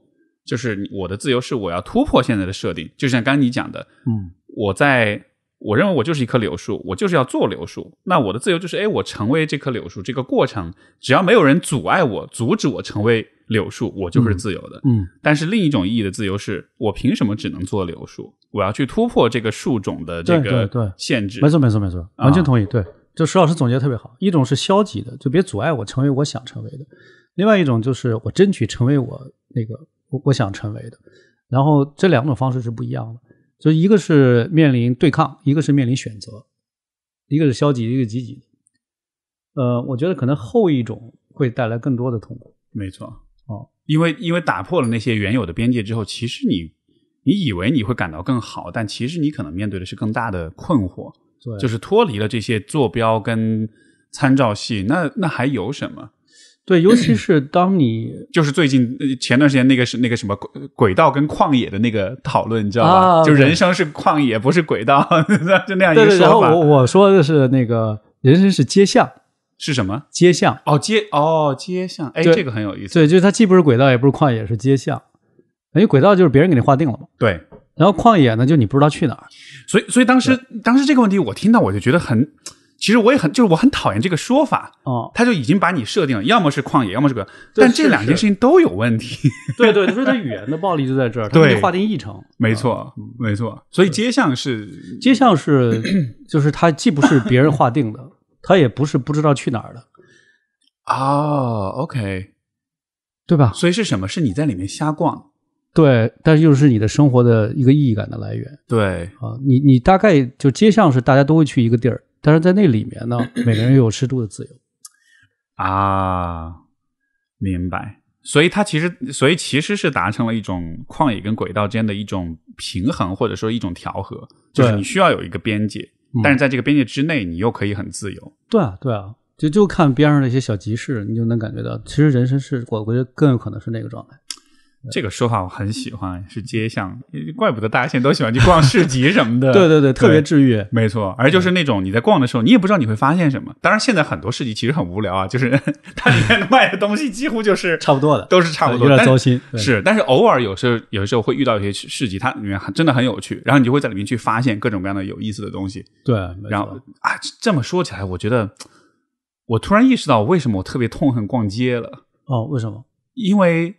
就是我的自由是我要突破现在的设定，就像刚你讲的，嗯，我在。我认为我就是一棵柳树，我就是要做柳树。那我的自由就是，哎，我成为这棵柳树这个过程，只要没有人阻碍我、阻止我成为柳树，我就是自由的。嗯。但是另一种意义的自由是，我凭什么只能做柳树？我要去突破这个树种的这个限制。没错，没错，没错，完全同意。对，就石老师总结特别好。一种是消极的，就别阻碍我成为我想成为的；，另外一种就是我争取成为我那个我我想成为的。然后这两种方式是不一样的。就一个是面临对抗，一个是面临选择，一个是消极，一个积极。呃，我觉得可能后一种会带来更多的痛苦。没错，哦，因为因为打破了那些原有的边界之后，其实你你以为你会感到更好，但其实你可能面对的是更大的困惑。对，就是脱离了这些坐标跟参照系，那那还有什么？对，尤其是当你 就是最近前段时间那个是那个什么轨道跟旷野的那个讨论，你知道吧？就人生是旷野，不是轨道，就那样一个。然后我我说的是那个人生是街巷，是什么街巷？哦，街哦街巷，哎，这个很有意思。对，就是它既不是轨道，也不是旷野，是街巷。因为轨道就是别人给你划定了嘛。对。然后旷野呢，就你不知道去哪儿。所以，所以当时当时这个问题我听到我就觉得很。其实我也很，就是我很讨厌这个说法哦，他就已经把你设定了，要么是旷野，要么是个，但这两件事情都有问题。对对，就是他语言的暴力就在这儿，对，划定议程，没错，没错。所以街巷是街巷是，就是它既不是别人划定的，它也不是不知道去哪儿了啊。OK，对吧？所以是什么？是你在里面瞎逛，对，但又是你的生活的一个意义感的来源，对啊。你你大概就街巷是大家都会去一个地儿。但是在那里面呢，每个人有适度的自由啊，明白。所以他其实，所以其实是达成了一种旷野跟轨道之间的一种平衡，或者说一种调和，就是你需要有一个边界，但是在这个边界之内，你又可以很自由。对啊，对啊，就就看边上那些小集市，你就能感觉到，其实人生是，我我觉得更有可能是那个状态。这个说法我很喜欢，是街巷，怪不得大家现在都喜欢去逛市集什么的。对对对，特别治愈。没错，而就是那种你在逛的时候，你也不知道你会发现什么。当然，现在很多市集其实很无聊啊，就是 它里面卖的东西几乎就是差不多的，都是差不多。有点糟心。是，但是偶尔有时候，有的时候会遇到一些市集，它里面真的很有趣，然后你就会在里面去发现各种各样的有意思的东西。对，然后啊，这么说起来，我觉得我突然意识到为什么我特别痛恨逛街了。哦，为什么？因为。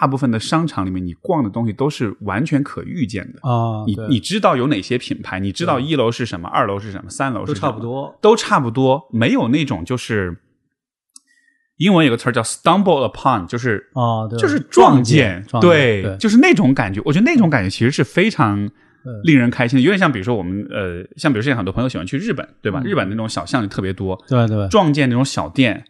大部分的商场里面，你逛的东西都是完全可预见的啊！你你知道有哪些品牌，你知道一楼是什么，二楼是什么，三楼都差不多，都差不多。没有那种就是英文有个词叫 stumble upon，就是啊，就是撞见，对，就是那种感觉。我觉得那种感觉其实是非常令人开心的，有点像比如说我们呃，像比如说很多朋友喜欢去日本，对吧？日本那种小巷就特别多，对对撞见那种小店，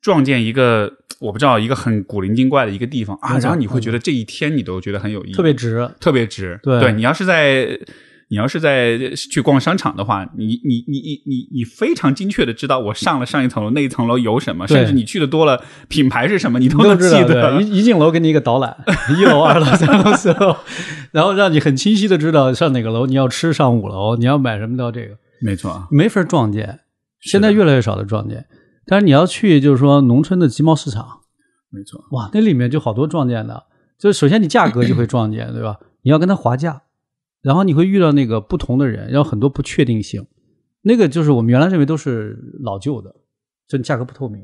撞见一个。我不知道一个很古灵精怪的一个地方啊，然后你会觉得这一天你都觉得很有意义，特别值，特别值。对，你要是在你要是在去逛商场的话，你你你你你你非常精确的知道我上了上一层楼那一层楼有什么，甚至你去的多了，品牌是什么你都能记得。一一进楼给你一个导览，一楼二楼三楼四楼，然后让你很清晰的知道上哪个楼。你要吃上五楼，你要买什么到这个，没错，没法撞见，现在越来越少的撞见。但是你要去，就是说农村的集贸市场，没错，哇，那里面就好多撞见的，就是首先你价格就会撞见，对吧？你要跟他划价，然后你会遇到那个不同的人，然后很多不确定性。那个就是我们原来认为都是老旧的，就价格不透明。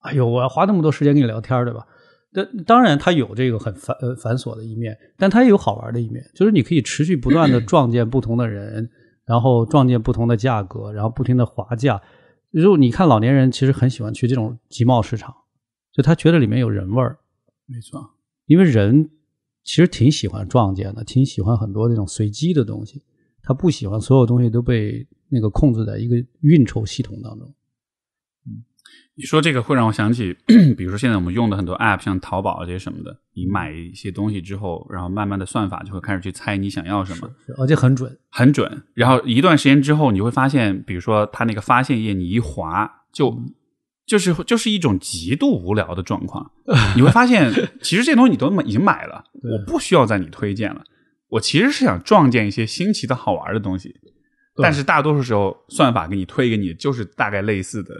哎呦，我要花那么多时间跟你聊天对吧？但当然，它有这个很繁呃繁琐的一面，但它也有好玩的一面，就是你可以持续不断的 撞见不同的人，然后撞见不同的价格，然后不停的划价。如果你看老年人，其实很喜欢去这种集贸市场，就他觉得里面有人味儿。没错，因为人其实挺喜欢撞见的，挺喜欢很多那种随机的东西，他不喜欢所有东西都被那个控制在一个运筹系统当中。嗯，你说这个会让我想起，比如说现在我们用的很多 app，像淘宝这些什么的。你买一些东西之后，然后慢慢的算法就会开始去猜你想要什么，而且很准，很准。然后一段时间之后，你会发现，比如说它那个发现页，你一划就就是就是一种极度无聊的状况。你会发现，其实这东西你都已经买了，我不需要再你推荐了。我其实是想撞见一些新奇的好玩的东西，但是大多数时候算法给你推给你就是大概类似的。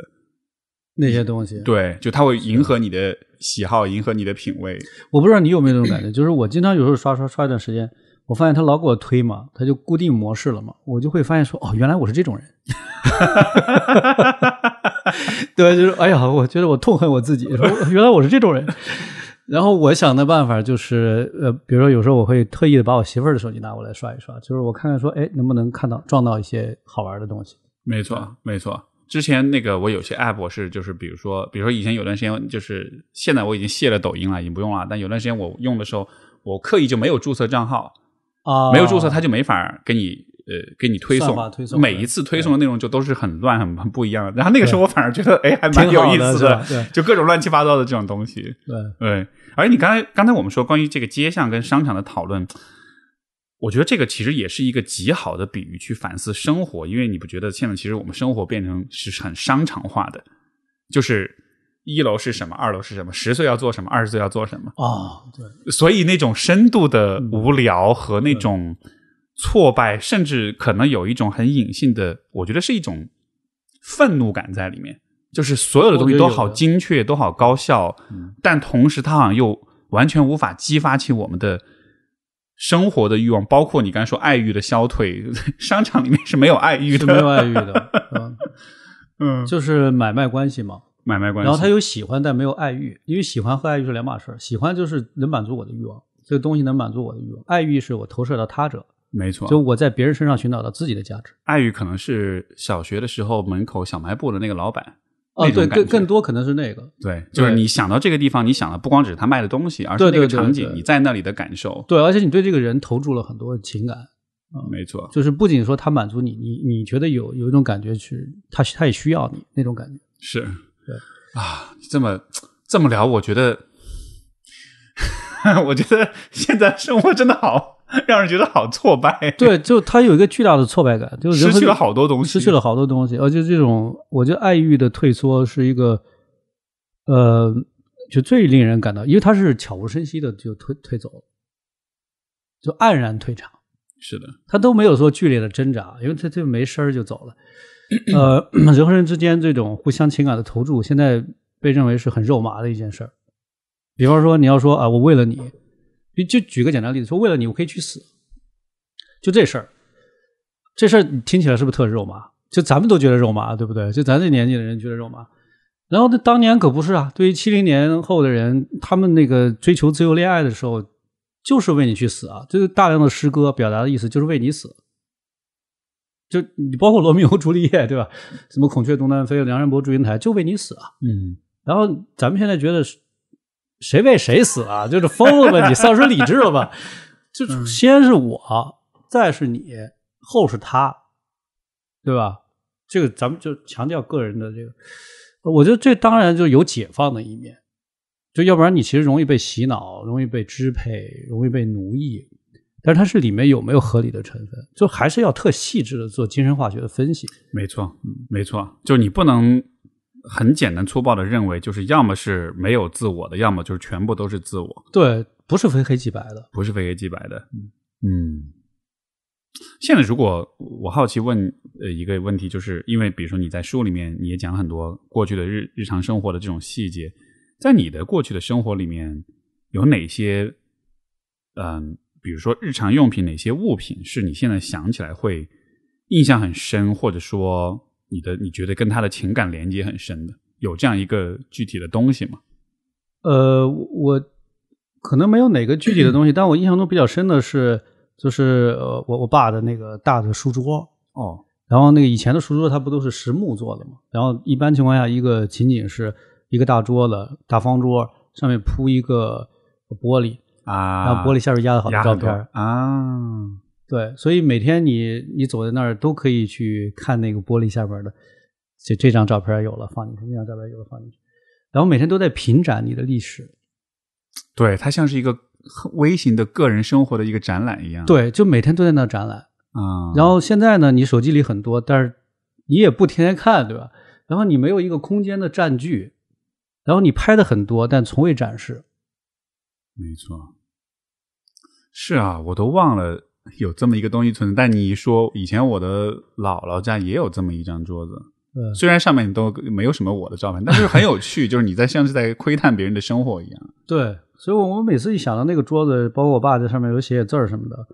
那些东西，对，就他会迎合你的喜好，迎合你的品味。我不知道你有没有这种感觉，就是我经常有时候刷刷刷一段时间，我发现他老给我推嘛，他就固定模式了嘛，我就会发现说，哦，原来我是这种人。对，就是哎呀，我觉得我痛恨我自己，原来我是这种人。然后我想的办法就是，呃，比如说有时候我会特意的把我媳妇儿的手机拿过来刷一刷，就是我看看说，哎，能不能看到撞到一些好玩的东西？没错，没错。之前那个我有些 app 我是就是比如说比如说以前有段时间就是现在我已经卸了抖音了已经不用了，但有段时间我用的时候我刻意就没有注册账号啊，没有注册它就没法给你呃给你推送，每一次推送的内容就都是很乱很很不一样的。然后那个时候我反而觉得哎还蛮有意思的，就各种乱七八糟的这种东西。对，对。而你刚才刚才我们说关于这个街巷跟商场的讨论。我觉得这个其实也是一个极好的比喻，去反思生活。因为你不觉得现在其实我们生活变成是很商场化的，就是一楼是什么，二楼是什么，十岁要做什么，二十岁要做什么啊？对。所以那种深度的无聊和那种挫败，甚至可能有一种很隐性的，我觉得是一种愤怒感在里面。就是所有的东西都好精确，都好高效，但同时它好像又完全无法激发起我们的。生活的欲望，包括你刚才说爱欲的消退，商场里面是没有爱欲的，没有爱欲的。嗯，就是买卖关系嘛，买卖关系。然后他有喜欢，但没有爱欲，因为喜欢和爱欲是两码事儿。喜欢就是能满足我的欲望，这个东西能满足我的欲望。爱欲是我投射到他者，没错，就我在别人身上寻找到自己的价值。爱欲可能是小学的时候门口小卖部的那个老板。哦，对，更更多可能是那个，对，就是你想到这个地方，你想的不光只是他卖的东西，而是那个场景，你在那里的感受，对，而且你对这个人投注了很多情感，没错，就是不仅说他满足你，你你觉得有有一种感觉，是他他也需要你那种感觉，是，对啊，这么这么聊，我觉得，我觉得现在生活真的好。让人觉得好挫败，对，就他有一个巨大的挫败感，就失去了好多东西，失去了好多东西，而且这种，我觉得爱欲的退缩是一个，呃，就最令人感到，因为他是悄无声息的就退退走了，就黯然退场。是的，他都没有说剧烈的挣扎，因为他就没声儿就走了。呃，人和人之间这种互相情感的投注，现在被认为是很肉麻的一件事儿。比方说，你要说啊，我为了你。就就举个简单例子，说为了你我可以去死，就这事儿，这事儿你听起来是不是特肉麻？就咱们都觉得肉麻，对不对？就咱这年纪的人觉得肉麻。然后那当年可不是啊，对于七零年后的人，他们那个追求自由恋爱的时候，就是为你去死啊，就是大量的诗歌表达的意思就是为你死。就你包括罗密欧朱丽叶对吧？什么孔雀东南飞，梁山伯祝英台就为你死啊。嗯。然后咱们现在觉得。谁为谁死啊？就是疯了吧？你丧失理智了吧？就先是我，再是你，后是他，对吧？这个咱们就强调个人的这个。我觉得这当然就有解放的一面，就要不然你其实容易被洗脑，容易被支配，容易被奴役。但是它是里面有没有合理的成分，就还是要特细致的做精神化学的分析。没错，没错，就你不能。很简单粗暴的认为，就是要么是没有自我的，要么就是全部都是自我。对，不是非黑即白的，不是非黑即白的。嗯现在，如果我好奇问呃一个问题，就是因为比如说你在书里面你也讲了很多过去的日日常生活的这种细节，在你的过去的生活里面有哪些？嗯，比如说日常用品，哪些物品是你现在想起来会印象很深，或者说？你的你觉得跟他的情感连接很深的，有这样一个具体的东西吗？呃，我可能没有哪个具体的东西，但我印象中比较深的是，就是呃，我我爸的那个大的书桌哦，然后那个以前的书桌它不都是实木做的吗？然后一般情况下一个情景是一个大桌子，大方桌上面铺一个玻璃啊，然后玻璃下面压的好照片啊。对，所以每天你你走在那儿都可以去看那个玻璃下边的，这这张照片有了放进去，那张照片有了放进去，然后每天都在品展你的历史，对，它像是一个微型的个人生活的一个展览一样，对，就每天都在那展览啊。然后现在呢，你手机里很多，但是你也不天天看，对吧？然后你没有一个空间的占据，然后你拍的很多，但从未展示，没错，是啊，我都忘了。有这么一个东西存在，但你说以前我的姥姥家也有这么一张桌子，虽然上面都没有什么我的照片，但是很有趣，就是你在像是在窥探别人的生活一样。对，所以我我每次一想到那个桌子，包括我爸在上面有写写字儿什么的，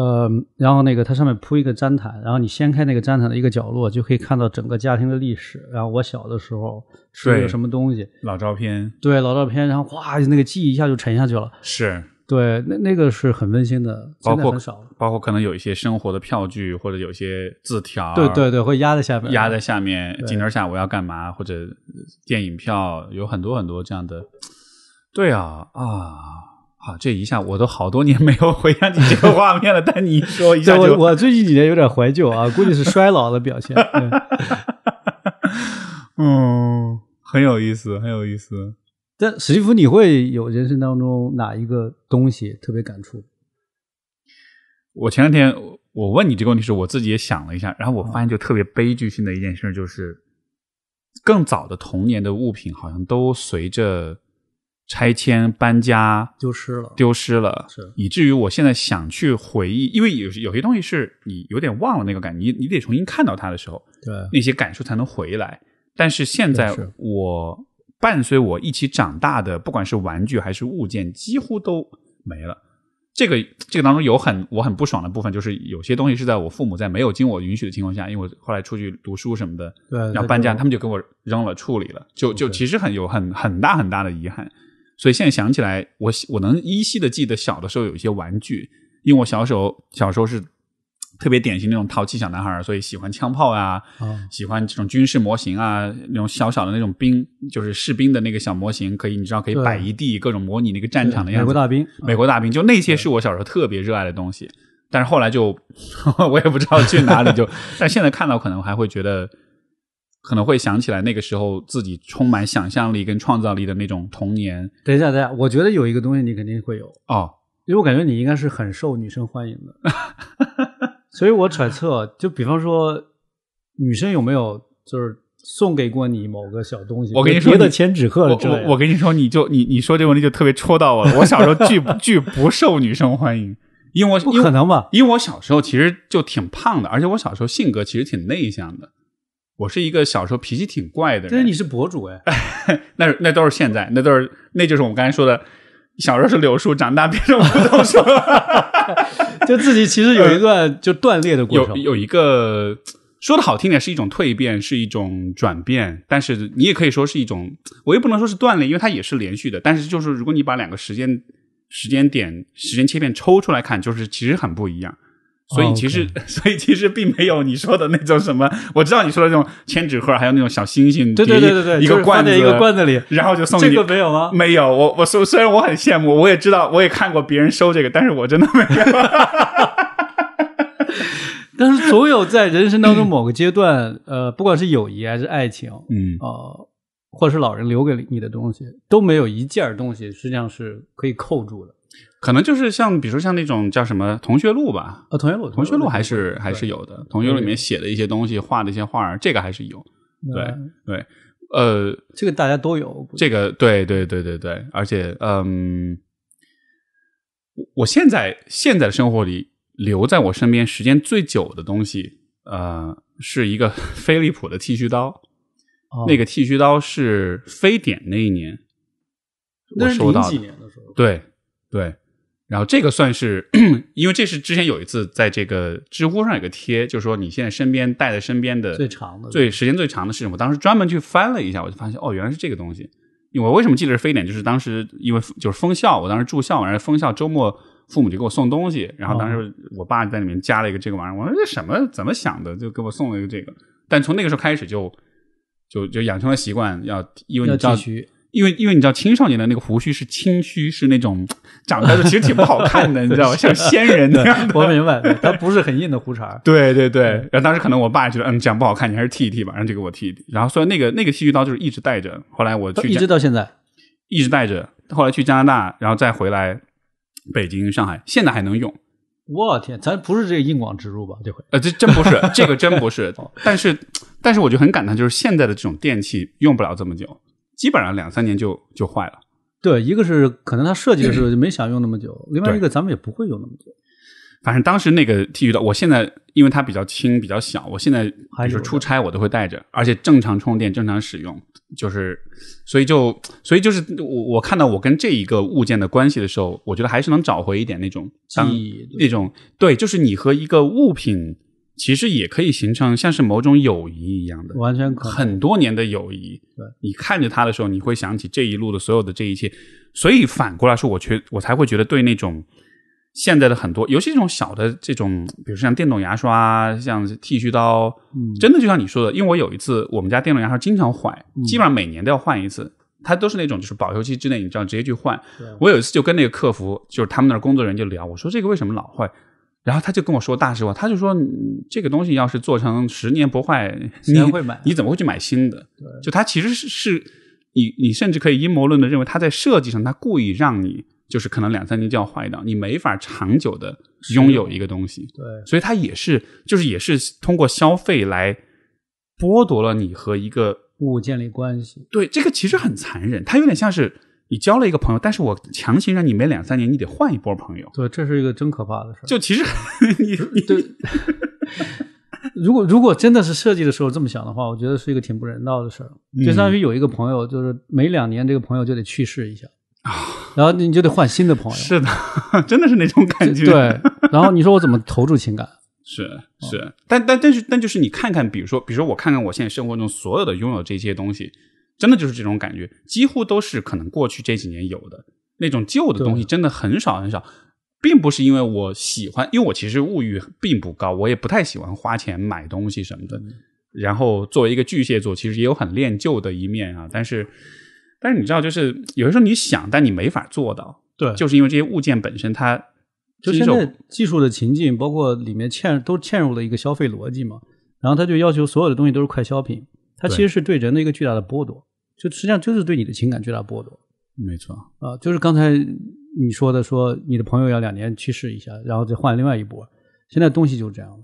呃，然后那个它上面铺一个毡毯，然后你掀开那个毡毯的一个角落，就可以看到整个家庭的历史。然后我小的时候是个什么东西，老照片，对老照片，然后哗，那个记忆一下就沉下去了，是。对，那那个是很温馨的，包括包括可能有一些生活的票据或者有些字条，对对对，会压在下面，压在下面。今天下午要干嘛？或者电影票，有很多很多这样的。对啊啊好，这一下我都好多年没有回想起这个画面了，但你说一下就……我最近几年有点怀旧啊，估计是衰老的表现。嗯，很有意思，很有意思。但史蒂夫，你会有人生当中哪一个东西特别感触？我前两天我问你这个问题时，我自己也想了一下，然后我发现就特别悲剧性的一件事，就是更早的童年的物品好像都随着拆迁搬家丢失了，丢失了，是以至于我现在想去回忆，因为有有些东西是你有点忘了那个感觉，你你得重新看到它的时候，对那些感受才能回来。但是现在我。伴随我一起长大的，不管是玩具还是物件，几乎都没了。这个这个当中有很我很不爽的部分，就是有些东西是在我父母在没有经我允许的情况下，因为我后来出去读书什么的，对，要搬家，他们就给我扔了、处理了，就就其实很有很很大很大的遗憾。所以现在想起来，我我能依稀的记得小的时候有一些玩具，因为我小时候小时候是。特别典型那种淘气小男孩所以喜欢枪炮啊，喜欢这种军事模型啊，那种小小的那种兵，就是士兵的那个小模型，可以你知道可以摆一地，各种模拟那个战场的样子。美国大兵，美国大兵，就那些是我小时候特别热爱的东西。但是后来就 我也不知道去哪里，就但现在看到可能还会觉得，可能会想起来那个时候自己充满想象力跟创造力的那种童年。等一下，等一下，我觉得有一个东西你肯定会有哦，因为我感觉你应该是很受女生欢迎的。所以我揣测，就比方说，女生有没有就是送给过你某个小东西？我跟你说，你的千纸鹤。我我跟你说，你就你你说这个问题就特别戳到我了。我小时候巨 巨不受女生欢迎，因为我可能吧，因为我小时候其实就挺胖的，而且我小时候性格其实挺内向的。我是一个小时候脾气挺怪的人。你是博主哎，那那都是现在，那都是那就是我们刚才说的。小时候是柳树，长大变成梧桐树，就自己其实有一段就断裂的过程，有有一个说的好听点是一种蜕变，是一种转变，但是你也可以说是一种，我也不能说是断裂，因为它也是连续的，但是就是如果你把两个时间时间点时间切片抽出来看，就是其实很不一样。所以其实，所以其实并没有你说的那种什么。我知道你说的那种千纸鹤，还有那种小星星。对对对对对，一个罐子一个罐子里，然后就送你这个没有吗？没有。我我虽虽然我很羡慕，我也知道，我也看过别人收这个，但是我真的没有。但是总有在人生当中某个阶段，呃，不管是友谊还是爱情，嗯，呃，或者是老人留给你的东西，都没有一件东西实际上是可以扣住的。可能就是像，比如说像那种叫什么《同学录》吧，呃，《同学录》《同学录》还是还是有的，《同学录》里面写的一些东西、画的一些画这个还是有。对对，呃，这个大家都有。这个对对对对对，而且嗯，我现在现在生活里留在我身边时间最久的东西，呃，是一个 飞利浦的剃须刀。那个剃须刀是非典那一年，我收到的。对对。然后这个算是，因为这是之前有一次在这个知乎上有个贴，就是说你现在身边带在身边的最长的、最时间最长的事情，我当时专门去翻了一下，我就发现哦，原来是这个东西。我为什么记得是非典？就是当时因为就是封校，我当时住校然后封校周末父母就给我送东西，然后当时我爸在里面加了一个这个玩意儿，我说这什么怎么想的，就给我送了一个这个。但从那个时候开始就就就养成了习惯，要因为你必须。因为因为你知道青少年的那个胡须是青须，是那种 长得其实挺不好看的，你知道吧？像仙人的，我明白，它不是很硬的胡茬。对对对，然后当时可能我爸觉得嗯，这样不好看，你还是剃一剃吧，然后就给我剃。一剃。然后所以那个那个剃须刀就是一直带着，后来我去一直到现在一直带着。后来去加拿大，然后再回来北京、上海，现在还能用。我天，咱不是这个硬广植入吧？这回呃，这真不是这个，真不是。但是但是我就很感叹，就是现在的这种电器用不了这么久。基本上两三年就就坏了。对，一个是可能它设计的时候就没想用那么久，另外一个咱们也不会用那么久。反正当时那个剃须刀，我现在因为它比较轻比较小，我现在比如说出差我都会带着，而且正常充电正常使用，就是所以就所以就是我我看到我跟这一个物件的关系的时候，我觉得还是能找回一点那种像那种对，就是你和一个物品。其实也可以形成像是某种友谊一样的，完全很多年的友谊。对，你看着他的时候，你会想起这一路的所有的这一切。所以反过来说，我觉我才会觉得对那种现在的很多，尤其这种小的这种，比如像电动牙刷、像剃须刀，真的就像你说的，因为我有一次我们家电动牙刷经常坏，基本上每年都要换一次，它都是那种就是保修期之内，你知道直接去换。我有一次就跟那个客服，就是他们那儿工作人员就聊，我说这个为什么老坏？然后他就跟我说大实话，他就说这个东西要是做成十年不坏，你会买？你怎么会去买新的？对，就他其实是是你，你甚至可以阴谋论的认为，他在设计上他故意让你就是可能两三年就要坏掉，你没法长久的拥有一个东西。对，所以他也是，就是也是通过消费来剥夺了你和一个物建立关系。对，这个其实很残忍，他有点像是。你交了一个朋友，但是我强行让你每两三年你得换一波朋友，对，这是一个真可怕的事。就其实 你，你对，如果如果真的是设计的时候这么想的话，我觉得是一个挺不人道的事儿。就相当于有一个朋友，就是每两年这个朋友就得去世一下啊，然后你就得换新的朋友，是的，真的是那种感觉。对，然后你说我怎么投注情感？是是，但但但是但就是你看看，比如说比如说我看看我现在生活中所有的拥有这些东西。真的就是这种感觉，几乎都是可能过去这几年有的那种旧的东西，真的很少很少，并不是因为我喜欢，因为我其实物欲并不高，我也不太喜欢花钱买东西什么的。然后作为一个巨蟹座，其实也有很恋旧的一面啊。但是，但是你知道，就是有的时候你想，但你没法做到，对，就是因为这些物件本身它就现在技术的情境，包括里面嵌都嵌入了一个消费逻辑嘛，然后他就要求所有的东西都是快消品。它其实是对人的一个巨大的剥夺，就实际上就是对你的情感巨大剥夺。没错，啊，就是刚才你说的，说你的朋友要两年去世一下，然后再换另外一波。现在东西就这样了，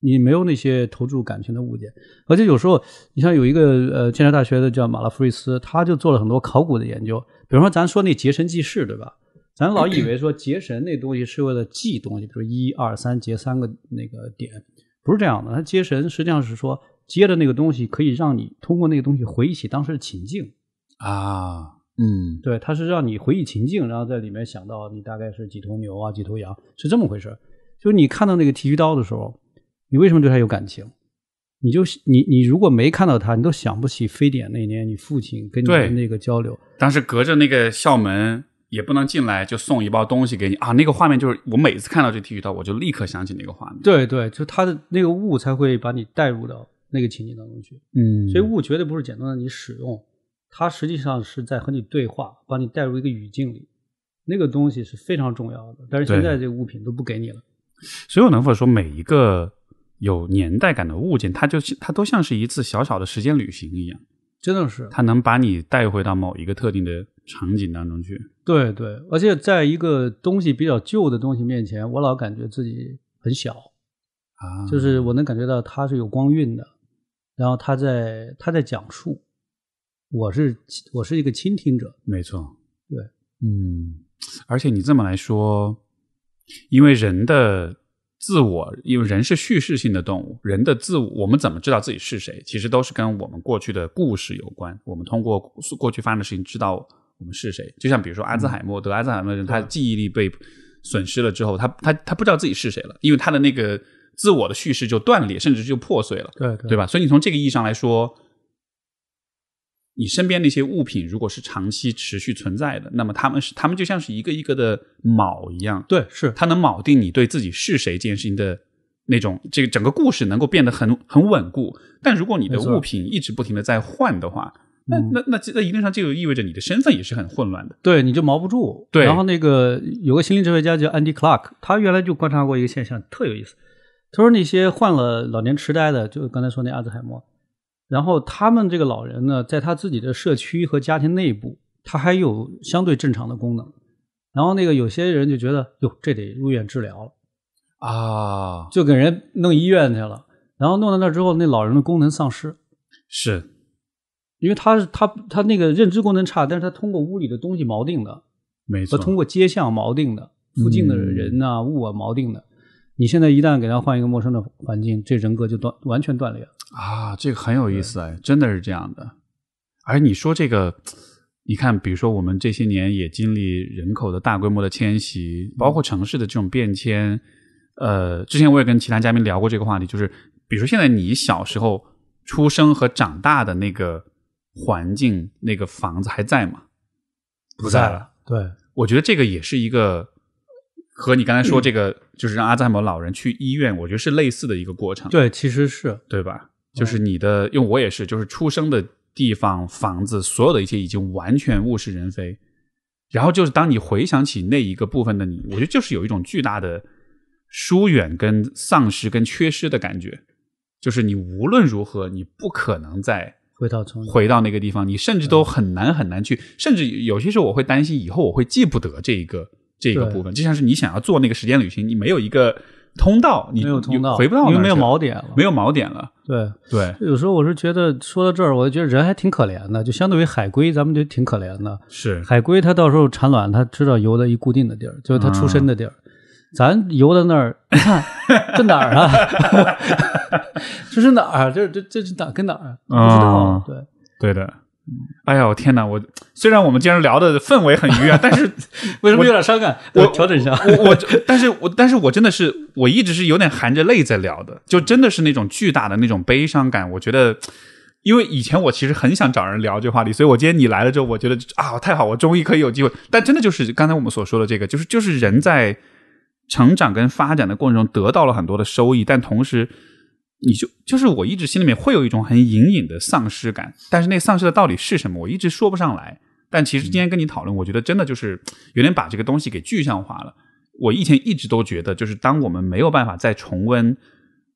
你没有那些投注感情的物件，而且有时候你像有一个呃，剑桥大学的叫马拉福瑞斯，他就做了很多考古的研究，比方说咱说那结绳记事，对吧？咱老以为说结绳那东西是为了记东西，比如一二三结三个那个点，不是这样的。他结绳实际上是说。接的那个东西可以让你通过那个东西回忆起当时的情境啊，嗯，对，它是让你回忆情境，然后在里面想到你大概是几头牛啊，几头羊是这么回事。就是你看到那个剃须刀的时候，你为什么对他有感情？你就你你如果没看到他，你都想不起非典那年你父亲跟你的那个交流。当时隔着那个校门也不能进来，就送一包东西给你啊，那个画面就是我每次看到这剃须刀，我就立刻想起那个画面。对对，就它的那个物才会把你带入到。那个情景当中去，嗯，所以物绝对不是简单的你使用，它实际上是在和你对话，把你带入一个语境里，那个东西是非常重要的。但是现在这个物品都不给你了，所以我能否说每一个有年代感的物件，它就它都像是一次小小的时间旅行一样？真的是，它能把你带回到某一个特定的场景当中去。对对，而且在一个东西比较旧的东西面前，我老感觉自己很小啊，就是我能感觉到它是有光晕的。然后他在他在讲述，我是我是一个倾听者，没错，对，嗯，而且你这么来说，因为人的自我，因为人是叙事性的动物，人的自我，我们怎么知道自己是谁？其实都是跟我们过去的故事有关。我们通过过去发生的事情知道我们是谁。就像比如说阿兹海默得阿兹海默人，他记忆力被损失了之后，他他他不知道自己是谁了，因为他的那个。自我的叙事就断裂，甚至就破碎了，对对，对吧？所以你从这个意义上来说，你身边那些物品如果是长期持续存在的，那么他们是他们就像是一个一个的锚一样，对，是它能锚定你对自己是谁这件事情的那种，这个整个故事能够变得很很稳固。但如果你的物品一直不停的在换的话，那那那在一定上就意味着你的身份也是很混乱的，对，你就锚不住。对，然后那个有个心理哲学家叫 Andy Clark，他原来就观察过一个现象，特有意思。他说那些患了老年痴呆的，就刚才说那阿兹海默，然后他们这个老人呢，在他自己的社区和家庭内部，他还有相对正常的功能，然后那个有些人就觉得，哟，这得入院治疗了啊，就给人弄医院去了，然后弄到那之后，那老人的功能丧失，是因为他他他那个认知功能差，但是他通过屋里的东西锚定的，没错，通过街巷锚定的附近的人呐物啊锚定的。你现在一旦给他换一个陌生的环境，这人格就断完全断裂了啊！这个很有意思哎，真的是这样的。而你说这个，你看，比如说我们这些年也经历人口的大规模的迁徙，包括城市的这种变迁。呃，之前我也跟其他嘉宾聊过这个话题，就是比如说现在你小时候出生和长大的那个环境，那个房子还在吗？不在了。对，我觉得这个也是一个。和你刚才说这个，就是让阿兹海默老人去医院，我觉得是类似的一个过程。对，其实是对吧？就是你的，因为我也是，就是出生的地方、房子，所有的一切已经完全物是人非。然后就是当你回想起那一个部分的你，我觉得就是有一种巨大的疏远、跟丧失、跟缺失的感觉。就是你无论如何，你不可能再回到回到那个地方，你甚至都很难很难去，甚至有些时候我会担心以后我会记不得这一个。这个部分，就像是你想要做那个时间旅行，你没有一个通道，你没有通道，回不到，没有锚点了，没有锚点了。对对，有时候我是觉得，说到这儿，我觉得人还挺可怜的，就相对于海龟，咱们就挺可怜的。是海龟，它到时候产卵，它知道游到一固定的地儿，就是它出生的地儿。咱游到那儿，这哪儿啊？这是哪儿？这这这是哪？跟哪儿啊？不知道。对对的。哎呀，我天哪！我虽然我们今天聊的氛围很愉悦，但是 为什么有点伤感？我调整一下。我我，但是我但是我真的是，我一直是有点含着泪在聊的，就真的是那种巨大的那种悲伤感。我觉得，因为以前我其实很想找人聊这话题，所以我今天你来了之后，我觉得啊，太好，我终于可以有机会。但真的就是刚才我们所说的这个，就是就是人在成长跟发展的过程中得到了很多的收益，但同时。你就就是我一直心里面会有一种很隐隐的丧失感，但是那丧失的到底是什么，我一直说不上来。但其实今天跟你讨论，我觉得真的就是有点把这个东西给具象化了。我以前一直都觉得，就是当我们没有办法再重温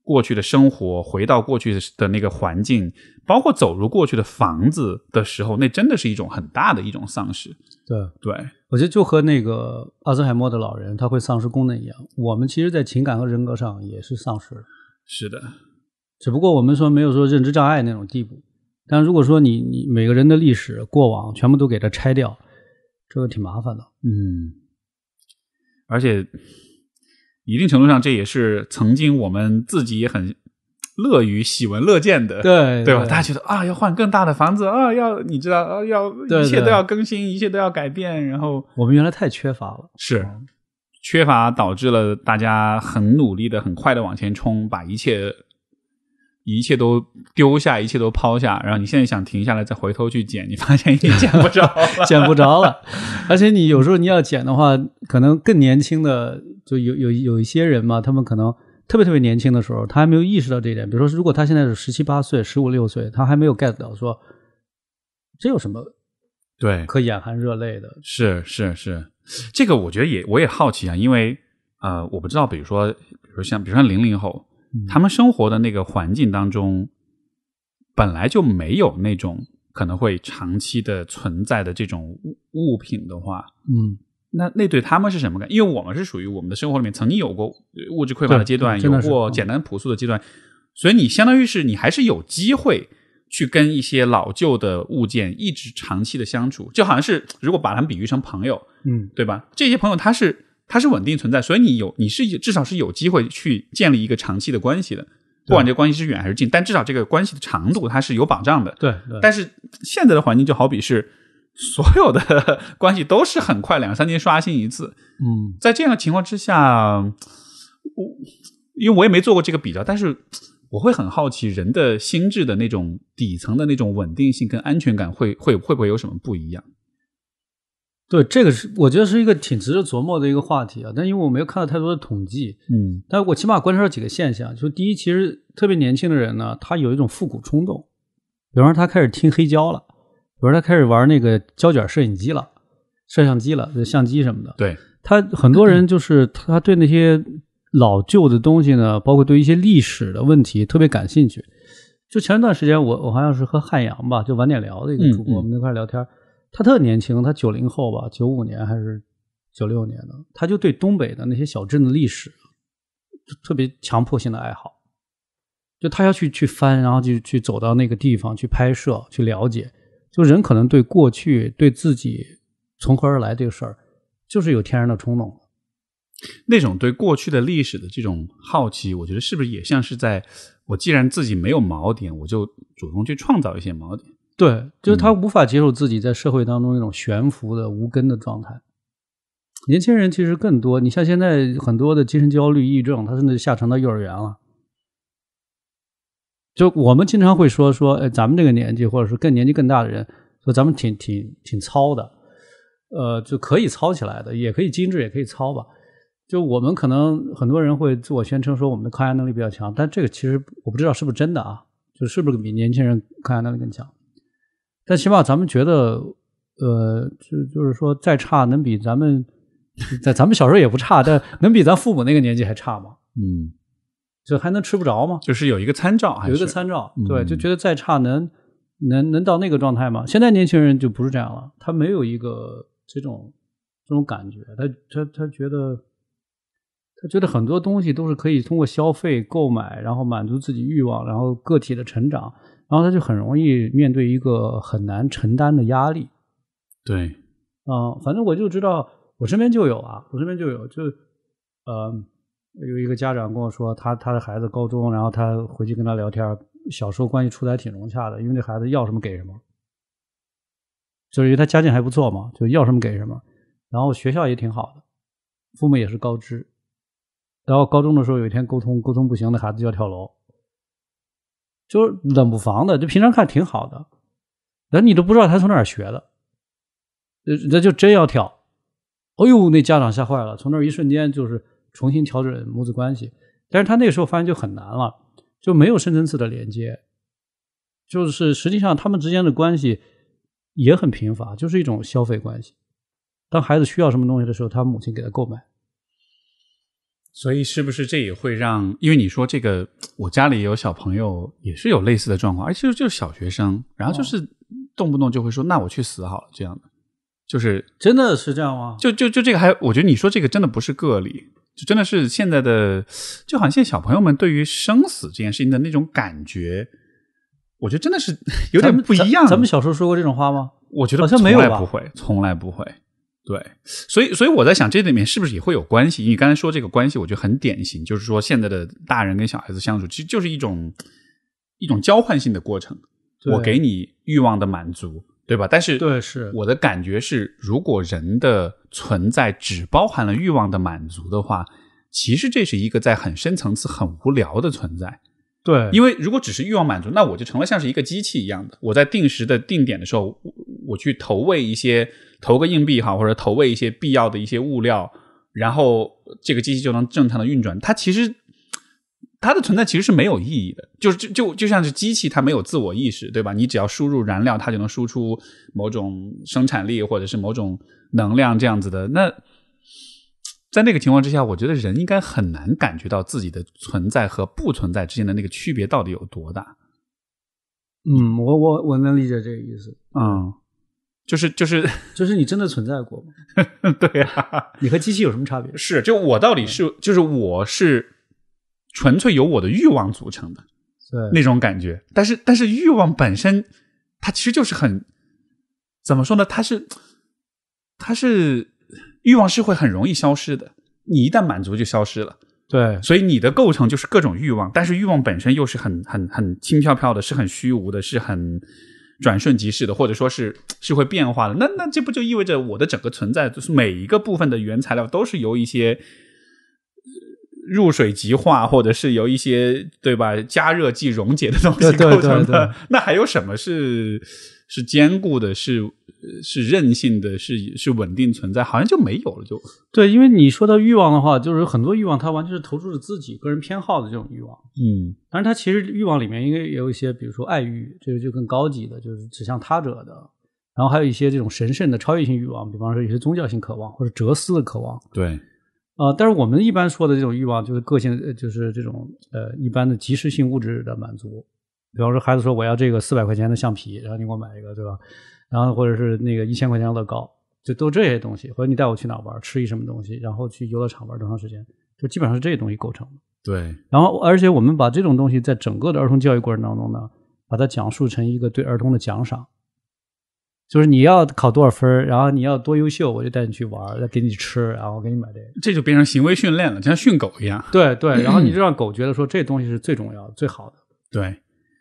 过去的生活，回到过去的那个环境，包括走入过去的房子的时候，那真的是一种很大的一种丧失。对，对我觉得就和那个阿兹海默的老人他会丧失功能一样，我们其实在情感和人格上也是丧失是的。只不过我们说没有说认知障碍那种地步，但如果说你你每个人的历史过往全部都给它拆掉，这个挺麻烦的，嗯，而且一定程度上这也是曾经我们自己也很乐于喜闻乐见的，对对吧？大家觉得啊，要换更大的房子啊，要你知道啊，要一切都要更新，一切都要改变，然后我们原来太缺乏了，是缺乏导致了大家很努力的、很快的往前冲，把一切。一切都丢下，一切都抛下，然后你现在想停下来，再回头去捡，你发现已经捡不着，捡不着了。而且你有时候你要捡的话，可能更年轻的就有有有一些人嘛，他们可能特别特别年轻的时候，他还没有意识到这一点。比如说，如果他现在是十七八岁，十五六岁，他还没有 get 到说这有什么对可眼含热泪的。是是是，这个我觉得也我也好奇啊，因为呃，我不知道，比如说，比如像，比如说零零后。他们生活的那个环境当中，本来就没有那种可能会长期的存在的这种物物品的话，嗯，那那对他们是什么感？因为我们是属于我们的生活里面曾经有过物质匮乏的阶段，有过简单朴素的阶段，所以你相当于是你还是有机会去跟一些老旧的物件一直长期的相处，就好像是如果把他们比喻成朋友，嗯，对吧？这些朋友他是。它是稳定存在，所以你有你是至少是有机会去建立一个长期的关系的，不管这关系是远还是近，但至少这个关系的长度它是有保障的。对。但是现在的环境就好比是所有的 关系都是很快两三天刷新一次。嗯，在这样的情况之下，我因为我也没做过这个比较，但是我会很好奇人的心智的那种底层的那种稳定性跟安全感会会会不会有什么不一样？对，这个是我觉得是一个挺值得琢磨的一个话题啊。但因为我没有看到太多的统计，嗯，但我起码观察几个现象，就第一，其实特别年轻的人呢，他有一种复古冲动，比方说他开始听黑胶了，比方说他开始玩那个胶卷摄影机了、摄像机了、相机什么的。对他，很多人就是他对那些老旧的东西呢，包括对一些历史的问题特别感兴趣。就前一段时间，我我好像是和汉阳吧，就晚点聊的一个主播，我们那块聊天。他特年轻，他九零后吧，九五年还是九六年的，他就对东北的那些小镇的历史，就特别强迫性的爱好，就他要去去翻，然后就去走到那个地方去拍摄去了解。就人可能对过去、对自己从何而来这个事儿，就是有天然的冲动，那种对过去的历史的这种好奇，我觉得是不是也像是在我既然自己没有锚点，我就主动去创造一些锚点。对，就是他无法接受自己在社会当中那种悬浮的无根的状态。年轻人其实更多，你像现在很多的精神焦虑、抑郁症，他甚至下沉到幼儿园了。就我们经常会说说，哎，咱们这个年纪，或者是更年纪更大的人，说咱们挺挺挺糙的，呃，就可以糙起来的，也可以精致，也可以糙吧。就我们可能很多人会自我宣称说我们的抗压能力比较强，但这个其实我不知道是不是真的啊，就是不是比年轻人抗压能力更强？但起码咱们觉得，呃，就就是说，再差能比咱们在咱们小时候也不差，但能比咱父母那个年纪还差吗？嗯，就还能吃不着吗？就是有一个参照，有一个参照，对，就觉得再差能能能到那个状态吗？现在年轻人就不是这样了，他没有一个这种这种感觉，他他他觉得他觉得很多东西都是可以通过消费购买，然后满足自己欲望，然后个体的成长。然后他就很容易面对一个很难承担的压力，对，嗯，反正我就知道，我身边就有啊，我身边就有，就，呃，有一个家长跟我说，他他的孩子高中，然后他回去跟他聊天，小时候关系处的还挺融洽的，因为这孩子要什么给什么，就是因为他家境还不错嘛，就要什么给什么，然后学校也挺好的，父母也是高知，然后高中的时候有一天沟通沟通不行，那孩子就要跳楼。就是冷不防的，就平常看挺好的，然后你都不知道他从哪儿学的，那那就真要跳，哎呦，那家长吓坏了，从那一瞬间就是重新调整母子关系，但是他那时候发现就很难了，就没有深层次的连接，就是实际上他们之间的关系也很贫乏，就是一种消费关系，当孩子需要什么东西的时候，他母亲给他购买。所以是不是这也会让？因为你说这个，我家里有小朋友也是有类似的状况，而且就是小学生，然后就是动不动就会说“那我去死好”了。”这样的，就是真的是这样吗？就就就这个还，我觉得你说这个真的不是个例，就真的是现在的，就好像现在小朋友们对于生死这件事情的那种感觉，我觉得真的是 有点不一样。咱们小时候说过这种话吗？我觉得好像没有不会，从来不会。对，所以所以我在想，这里面是不是也会有关系？你刚才说这个关系，我觉得很典型，就是说现在的大人跟小孩子相处，其实就是一种一种交换性的过程。我给你欲望的满足，对吧？但是，对，是我的感觉是，如果人的存在只包含了欲望的满足的话，其实这是一个在很深层次很无聊的存在。对，因为如果只是欲望满足，那我就成了像是一个机器一样的。我在定时的定点的时候，我去投喂一些。投个硬币哈，或者投喂一些必要的一些物料，然后这个机器就能正常的运转。它其实它的存在其实是没有意义的，就是就就就像是机器，它没有自我意识，对吧？你只要输入燃料，它就能输出某种生产力或者是某种能量这样子的。那在那个情况之下，我觉得人应该很难感觉到自己的存在和不存在之间的那个区别到底有多大。嗯，我我我能理解这个意思，嗯。就是就是就是你真的存在过吗？对呀，你和机器有什么差别？是，就我到底是就是我是纯粹由我的欲望组成的，对那种感觉。但是但是欲望本身，它其实就是很怎么说呢？它是它是欲望是会很容易消失的，你一旦满足就消失了。对，所以你的构成就是各种欲望，但是欲望本身又是很很很轻飘飘的，是很虚无的，是很。转瞬即逝的，或者说是是会变化的，那那这不就意味着我的整个存在，就是每一个部分的原材料都是由一些。入水即化，或者是由一些对吧加热剂溶解的东西构成的。那还有什么是是坚固的，是是韧性的是是稳定存在？好像就没有了。就对，因为你说到欲望的话，就是很多欲望它完全是投注着自己个人偏好的这种欲望。嗯，但是它其实欲望里面应该也有一些，比如说爱欲，这个就更高级的，就是指向他者的。然后还有一些这种神圣的超越性欲望，比方说有些宗教性渴望或者哲思的渴望。对。啊，但是我们一般说的这种欲望，就是个性，就是这种呃一般的即时性物质的满足，比方说孩子说我要这个四百块钱的橡皮，然后你给我买一个，对吧？然后或者是那个一千块钱乐高，就都这些东西，或者你带我去哪玩，吃一什么东西，然后去游乐场玩多长时间，就基本上是这些东西构成的。对，然后而且我们把这种东西在整个的儿童教育过程当中呢，把它讲述成一个对儿童的奖赏。就是你要考多少分，然后你要多优秀，我就带你去玩再给你吃，然后给你买这，这就变成行为训练了，就像训狗一样。对对，然后你就让狗觉得说这东西是最重要的、最好的。对，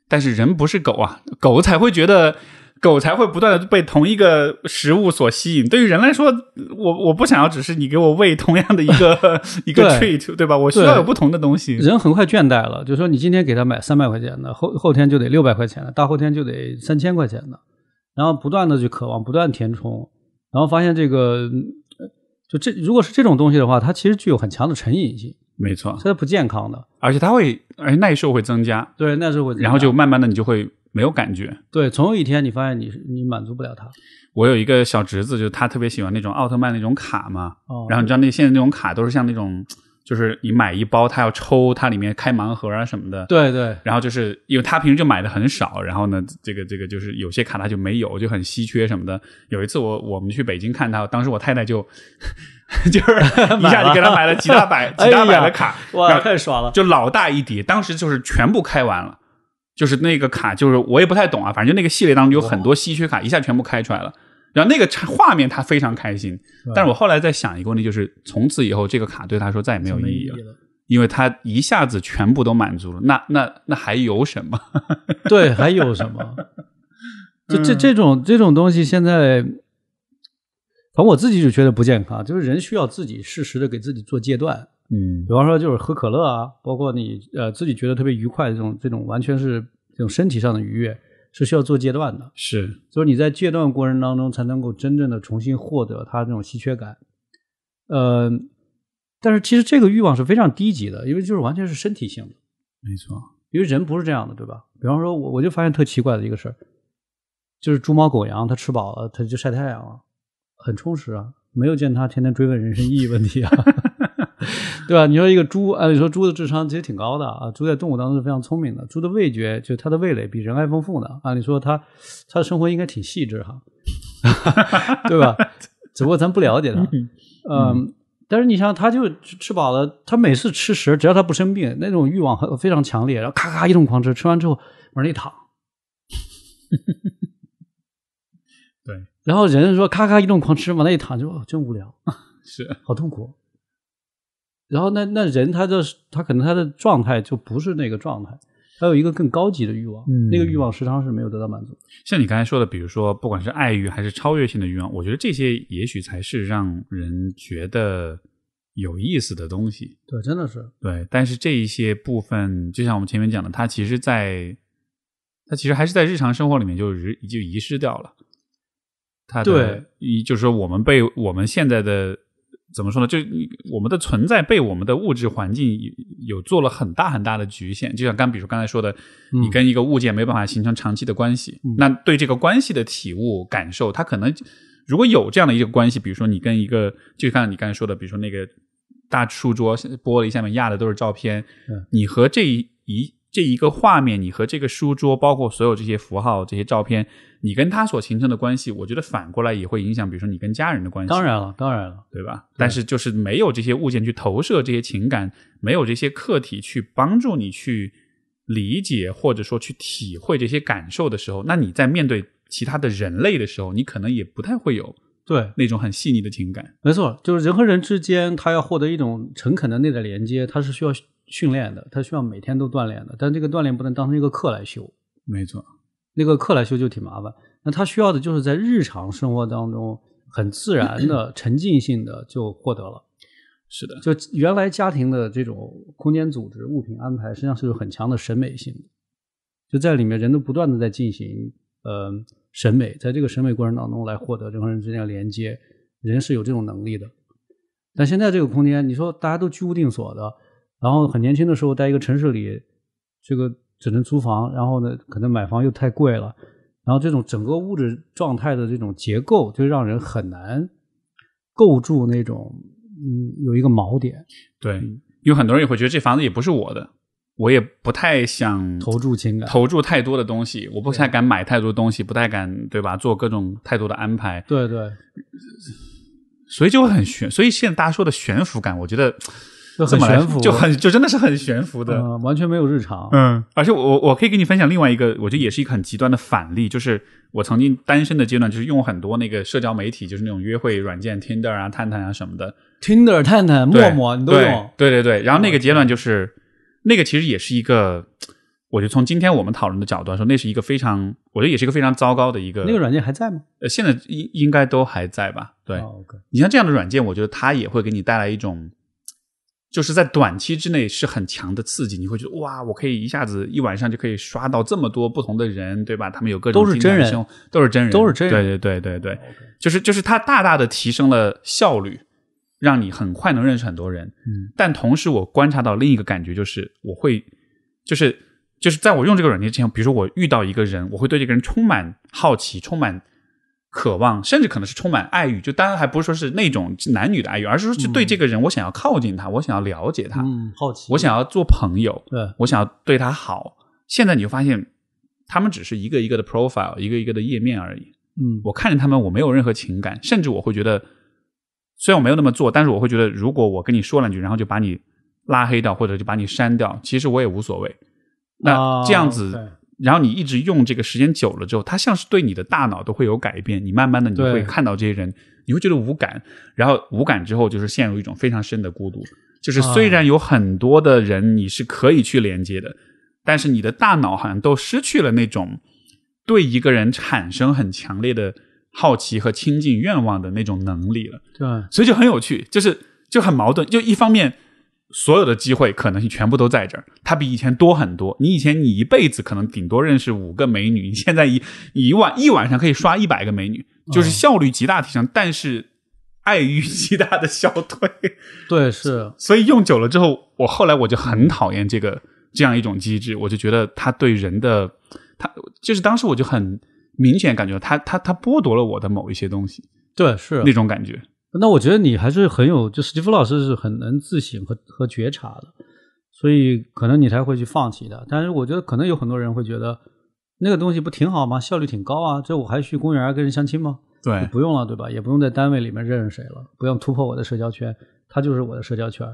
但是人不是狗啊，狗才会觉得，狗才会不断的被同一个食物所吸引。对于人来说，我我不想要只是你给我喂同样的一个 一个 treat，对吧？我需要有不同的东西。人很快倦怠了，就说你今天给他买三百块钱的，后后天就得六百块钱的，大后天就得三千块钱的。然后不断的去渴望，不断填充，然后发现这个，就这如果是这种东西的话，它其实具有很强的成瘾性。没错，它是不健康的，而且它会，而且耐受会增加。对，耐受会，然后就慢慢的你就会没有感觉。对，总有一天你发现你你满足不了它。我有一个小侄子，就他特别喜欢那种奥特曼那种卡嘛。哦。然后你知道那现在那种卡都是像那种。就是你买一包，他要抽，他里面开盲盒啊什么的。对对。然后就是，因为他平时就买的很少，然后呢，这个这个就是有些卡他就没有，就很稀缺什么的。有一次我我们去北京看他，当时我太太就 就是 一下就给他买了几大百几大百的卡，哇，太爽了，就老大一叠，当时就是全部开完了，就是那个卡就是我也不太懂啊，反正就那个系列当中有很多稀缺卡，一下全部开出来了。然后那个画面，他非常开心。但是我后来在想一个问题，就是从此以后，这个卡对他说再也没有意义了，因为他一下子全部都满足了。那那那还有什么？对，还有什么？这这这种这种东西，现在反正我自己就觉得不健康。就是人需要自己适时的给自己做戒断。嗯，比方说就是喝可乐啊，包括你呃自己觉得特别愉快的这种这种，完全是这种身体上的愉悦。是需要做阶段的，是，所以你在阶段过程当中才能够真正的重新获得它这种稀缺感，呃，但是其实这个欲望是非常低级的，因为就是完全是身体性的，没错，因为人不是这样的，对吧？比方说我我就发现特奇怪的一个事儿，就是猪猫狗羊它吃饱了它就晒太阳了，很充实啊，没有见它天天追问人生意义问题啊。对吧？你说一个猪，按你说猪的智商其实挺高的啊，猪在动物当中是非常聪明的。猪的味觉，就它的味蕾比人还丰富呢。按理说它，它的生活应该挺细致哈，对吧？只不过咱不了解它。嗯，但是你像它就吃饱了，它每次吃食，只要它不生病，那种欲望很非常强烈，然后咔咔一顿狂吃，吃完之后往那一躺。对，然后人说咔咔一顿狂吃，往那一躺，就真无聊，是好痛苦。然后那那人他的他可能他的状态就不是那个状态，他有一个更高级的欲望，那个欲望时常是没有得到满足。像你刚才说的，比如说不管是爱欲还是超越性的欲望，我觉得这些也许才是让人觉得有意思的东西。对，真的是对。但是这一些部分，就像我们前面讲的，它其实在，它其实还是在日常生活里面就遗就遗失掉了。他对，就是说我们被我们现在的。怎么说呢？就我们的存在被我们的物质环境有做了很大很大的局限。就像刚比如刚才说的，你跟一个物件没办法形成长期的关系，那对这个关系的体悟感受，它可能如果有这样的一个关系，比如说你跟一个，就像你刚才说的，比如说那个大书桌玻璃下面压的都是照片，你和这一。这一个画面，你和这个书桌，包括所有这些符号、这些照片，你跟他所形成的关系，我觉得反过来也会影响，比如说你跟家人的关系。当然了，当然了，对吧？但是就是没有这些物件去投射这些情感，没有这些客体去帮助你去理解或者说去体会这些感受的时候，那你在面对其他的人类的时候，你可能也不太会有对那种很细腻的情感。没错，就是人和人之间，他要获得一种诚恳的内在连接，他是需要。训练的，他需要每天都锻炼的，但这个锻炼不能当成一个课来修。没错，那个课来修就挺麻烦。那他需要的就是在日常生活当中很自然的沉浸性的就获得了。是的，就原来家庭的这种空间组织、物品安排，实际上是有很强的审美性的。就在里面，人都不断的在进行呃审美，在这个审美过程当中来获得人和人之间的连接。人是有这种能力的，但现在这个空间，你说大家都居无定所的。然后很年轻的时候，在一个城市里，这个只能租房。然后呢，可能买房又太贵了。然后这种整个物质状态的这种结构，就让人很难构筑那种嗯有一个锚点。对，有很多人也会觉得这房子也不是我的，我也不太想投注情感，投注太多的东西。我不太敢买太多东西，不太敢对吧？做各种太多的安排。对对。所以就会很悬。所以现在大家说的悬浮感，我觉得。就很悬浮，就很就真的是很悬浮的，完全没有日常。嗯，而且我我可以给你分享另外一个，我觉得也是一个很极端的反例，就是我曾经单身的阶段，就是用很多那个社交媒体，就是那种约会软件，Tinder 啊、探探啊什么的。Tinder、探探、陌陌，你都有？对对对。然后那个阶段就是那个，其实也是一个，我觉得从今天我们讨论的角度来说，那是一个非常，我觉得也是一个非常糟糕的一个。那个软件还在吗？呃，现在应应该都还在吧？对。你像这样的软件，我觉得它也会给你带来一种。就是在短期之内是很强的刺激，你会觉得哇，我可以一下子一晚上就可以刷到这么多不同的人，对吧？他们有各种，都是真人，都是真人，都是真人。对对对对对，就是就是它大大的提升了效率，让你很快能认识很多人。嗯，但同时我观察到另一个感觉就是，我会就是就是在我用这个软件之前，比如说我遇到一个人，我会对这个人充满好奇，充满。渴望，甚至可能是充满爱欲，就当然还不是说是那种男女的爱欲，而是说就对这个人，我想要靠近他，我想要了解他，嗯，好奇，我想要做朋友，对，我想要对他好。现在你就发现，他们只是一个一个的 profile，一个一个的页面而已。嗯，我看着他们，我没有任何情感，甚至我会觉得，虽然我没有那么做，但是我会觉得，如果我跟你说两句，然后就把你拉黑掉，或者就把你删掉，其实我也无所谓。那这样子。然后你一直用这个时间久了之后，它像是对你的大脑都会有改变。你慢慢的你会看到这些人，你会觉得无感，然后无感之后就是陷入一种非常深的孤独。就是虽然有很多的人你是可以去连接的，但是你的大脑好像都失去了那种对一个人产生很强烈的好奇和亲近愿望的那种能力了。对，所以就很有趣，就是就很矛盾，就一方面。所有的机会可能性全部都在这儿，它比以前多很多。你以前你一辈子可能顶多认识五个美女，你现在一 一晚一晚上可以刷一百个美女，就是效率极大提升，但是爱欲极大的消退。对，是。所以用久了之后，我后来我就很讨厌这个这样一种机制，我就觉得他对人的，他就是当时我就很明显感觉他他他剥夺了我的某一些东西。对，是那种感觉。那我觉得你还是很有，就史蒂夫老师是很能自省和和觉察的，所以可能你才会去放弃的。但是我觉得可能有很多人会觉得那个东西不挺好吗？效率挺高啊，这我还去公园跟人相亲吗？对，不用了，对吧？也不用在单位里面认识谁了，不用突破我的社交圈，他就是我的社交圈。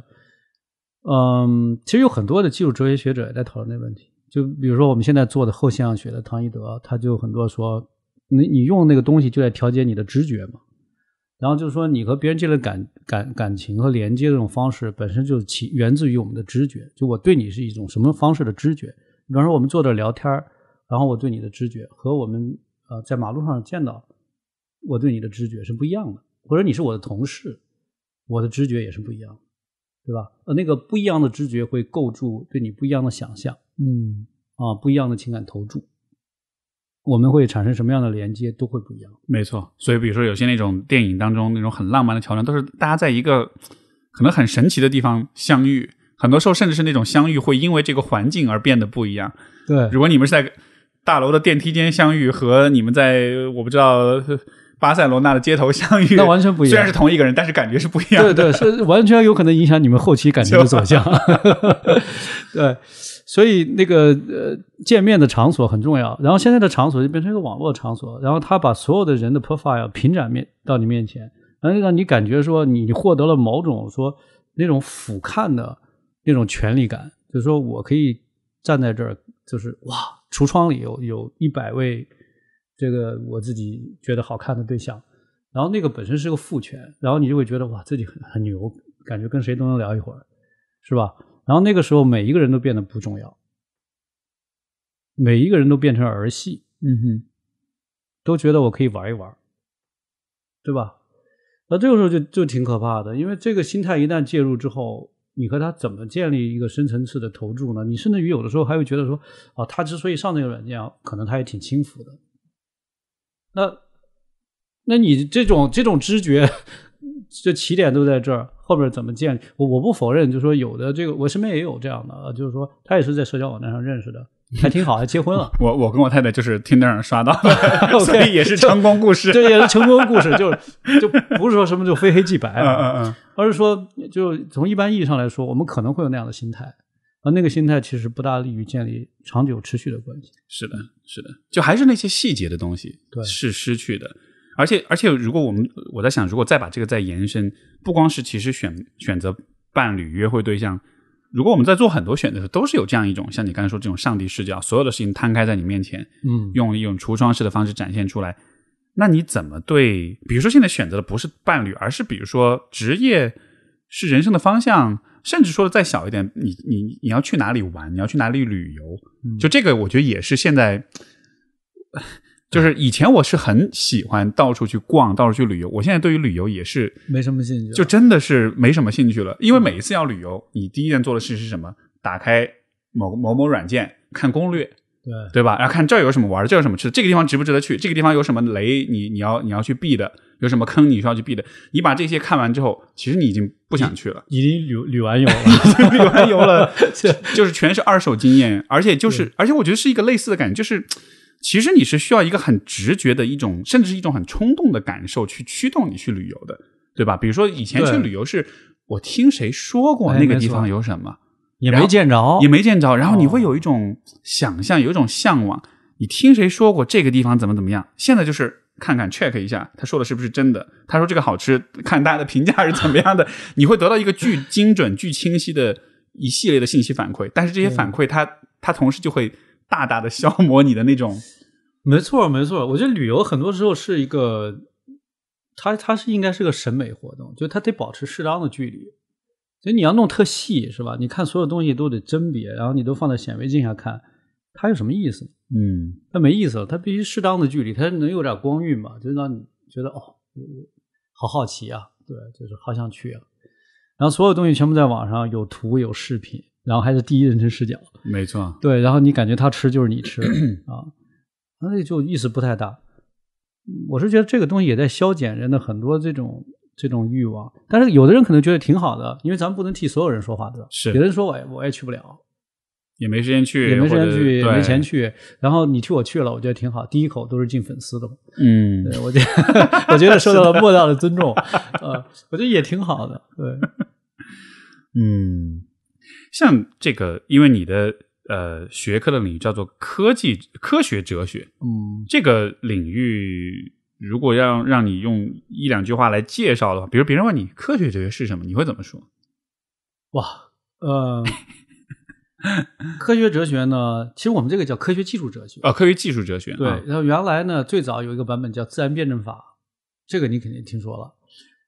嗯，其实有很多的技术哲学学者也在讨论这个问题，就比如说我们现在做的后现象学的唐一德，他就很多说，你你用那个东西就在调节你的直觉嘛。然后就是说，你和别人建立感感感情和连接这种方式，本身就是起源自于我们的知觉。就我对你是一种什么方式的知觉。比方说，我们坐着聊天然后我对你的知觉和我们呃在马路上见到我对你的知觉是不一样的。或者你是我的同事，我的知觉也是不一样，对吧？呃，那个不一样的知觉会构筑对你不一样的想象，嗯，啊，不一样的情感投注。我们会产生什么样的连接都会不一样。没错，所以比如说有些那种电影当中那种很浪漫的桥段，都是大家在一个可能很神奇的地方相遇。很多时候甚至是那种相遇会因为这个环境而变得不一样。对，如果你们是在大楼的电梯间相遇，和你们在我不知道巴塞罗那的街头相遇，那完全不一样。虽然是同一个人，但是感觉是不一样。对对，是完全有可能影响你们后期感觉的走向。对。所以那个呃见面的场所很重要，然后现在的场所就变成一个网络场所，然后他把所有的人的 profile 平展面到你面前，然后让你感觉说你获得了某种说那种俯瞰的那种权利感，就是说我可以站在这儿，就是哇，橱窗里有有一百位这个我自己觉得好看的对象，然后那个本身是个父权，然后你就会觉得哇自己很很牛，感觉跟谁都能聊一会儿，是吧？然后那个时候，每一个人都变得不重要，每一个人都变成儿戏，嗯哼，都觉得我可以玩一玩，对吧？那这个时候就就挺可怕的，因为这个心态一旦介入之后，你和他怎么建立一个深层次的投注呢？你甚至于有的时候还会觉得说，啊，他之所以上这个软件，可能他也挺轻浮的。那，那你这种这种知觉。就起点都在这儿，后边怎么建立？我我不否认，就说有的这个，我身边也有这样的就是说他也是在社交网站上认识的，还挺好，还结婚了。我我跟我太太就是听那上刷到，所以也是成功故事，对，也是成功故事，就就不是说什么就非黑即白，嗯嗯嗯，而是说就从一般意义上来说，我们可能会有那样的心态，啊，那个心态其实不大利于建立长久持续的关系。是的，是的，就还是那些细节的东西，对，是失去的。而且，而且，如果我们我在想，如果再把这个再延伸，不光是其实选选择伴侣、约会对象，如果我们在做很多选择时，都是有这样一种，像你刚才说这种上帝视角，所有的事情摊开在你面前，嗯，用一种橱窗式的方式展现出来，那你怎么对？比如说，现在选择的不是伴侣，而是比如说职业，是人生的方向，甚至说的再小一点，你你你要去哪里玩，你要去哪里旅游，就这个，我觉得也是现在。就是以前我是很喜欢到处去逛，到处去旅游。我现在对于旅游也是没什么兴趣，就真的是没什么兴趣了。因为每一次要旅游，你第一件做的事是什么？打开某某某软件看攻略，对对吧？然后看这儿有什么玩儿，这有什么吃，的，这个地方值不值得去，这个地方有什么雷，你你要你要去避的，有什么坑你需要去避的。你把这些看完之后，其实你已经不想去了，已经旅旅完游了，旅完游了，就是全是二手经验。而且就是，而且我觉得是一个类似的感觉，就是。其实你是需要一个很直觉的一种，甚至是一种很冲动的感受去驱动你去旅游的，对吧？比如说以前去旅游是我听谁说过那个地方有什么，也没见着，也没见着。然后你会有一种想象，有一种向往。你听谁说过这个地方怎么怎么样？现在就是看看 check 一下他说的是不是真的？他说这个好吃，看大家的评价是怎么样的？你会得到一个巨精准、巨清晰的一系列的信息反馈，但是这些反馈它它同时就会大大的消磨你的那种。没错，没错，我觉得旅游很多时候是一个，它它是应该是个审美活动，就它得保持适当的距离。所以你要弄特细是吧？你看所有东西都得甄别，然后你都放在显微镜下看，它有什么意思？嗯，它没意思，它必须适当的距离，它能有点光晕嘛？就让你觉得哦，好好奇啊，对，就是好想去啊。然后所有东西全部在网上有图有视频，然后还是第一人称视角，没错，对，然后你感觉他吃就是你吃 啊。那就意思不太大，我是觉得这个东西也在消减人的很多这种这种欲望，但是有的人可能觉得挺好的，因为咱们不能替所有人说话，对吧？是。有人说我我也去不了，也没时间去，也没时间去，也没钱去。然后你替我去了，我觉得挺好。第一口都是进粉丝的嘛，嗯，我觉得 我觉得受到了莫大的尊重我觉得也挺好的，对，嗯，像这个，因为你的。呃，学科的领域叫做科技科学哲学。嗯，这个领域如果要让你用一两句话来介绍的话，比如别人问你科学哲学是什么，你会怎么说？哇，呃，科学哲学呢，其实我们这个叫科学技术哲学啊，科学技术哲学。对，然后原来呢，最早有一个版本叫《自然辩证法》，这个你肯定听说了。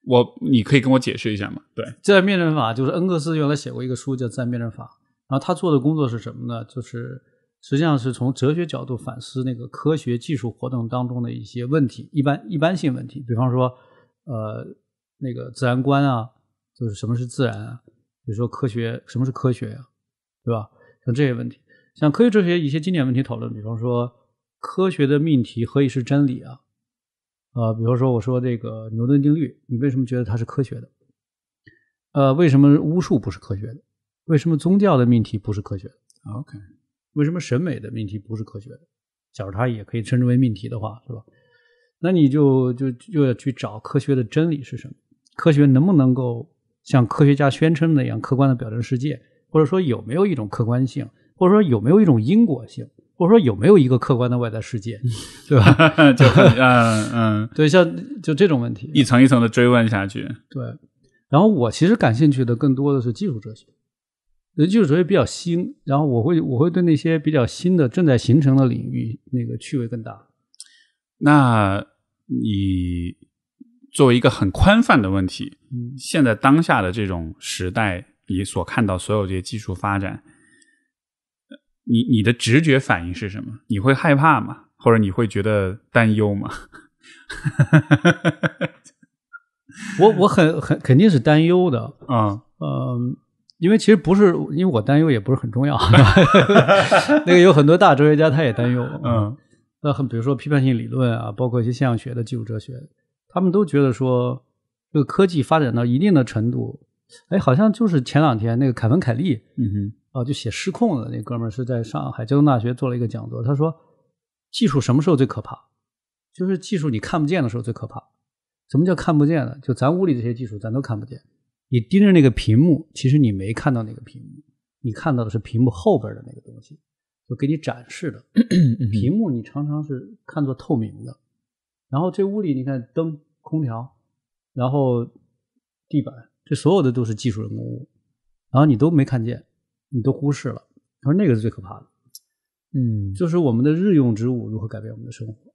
我，你可以跟我解释一下吗？对，《自然辩证法》就是恩格斯原来写过一个书叫《自然辩证法》。然后他做的工作是什么呢？就是实际上是从哲学角度反思那个科学技术活动当中的一些问题，一般一般性问题，比方说，呃，那个自然观啊，就是什么是自然啊？比如说科学，什么是科学呀？对吧？像这些问题，像科学哲学一些经典问题讨论，比方说科学的命题何以是真理啊？呃，比如说我说这个牛顿定律，你为什么觉得它是科学的？呃，为什么巫术不是科学的？为什么宗教的命题不是科学的？OK，为什么审美的命题不是科学的？假如它也可以称之为命题的话，是吧？那你就就就要去找科学的真理是什么？科学能不能够像科学家宣称那样客观的表征世界？或者说有没有一种客观性？或者说有没有一种因果性？或者说有没有一个客观的外在世界？对吧？就嗯嗯，对，像就这种问题，一层一层的追问下去。对，然后我其实感兴趣的更多的是技术哲学。人就是属于比较新，然后我会我会对那些比较新的、正在形成的领域那个趣味更大。那你作为一个很宽泛的问题，现在当下的这种时代，你所看到所有这些技术发展，你你的直觉反应是什么？你会害怕吗？或者你会觉得担忧吗？我我很很肯定是担忧的。啊，嗯。因为其实不是，因为我担忧也不是很重要。那个有很多大哲学家他也担忧，嗯，那很比如说批判性理论啊，包括一些现象学的技术哲学，他们都觉得说，这个科技发展到一定的程度，哎，好像就是前两天那个凯文凯利，嗯哼，哦，就写失控的那哥们儿是在上海交通大学做了一个讲座，他说，技术什么时候最可怕？就是技术你看不见的时候最可怕。什么叫看不见的？就咱屋里这些技术咱都看不见。你盯着那个屏幕，其实你没看到那个屏幕，你看到的是屏幕后边的那个东西，就给你展示的屏幕。你常常是看作透明的，然后这屋里你看灯、空调，然后地板，这所有的都是技术人工物，然后你都没看见，你都忽视了。他说那个是最可怕的，嗯，就是我们的日用之物如何改变我们的生活。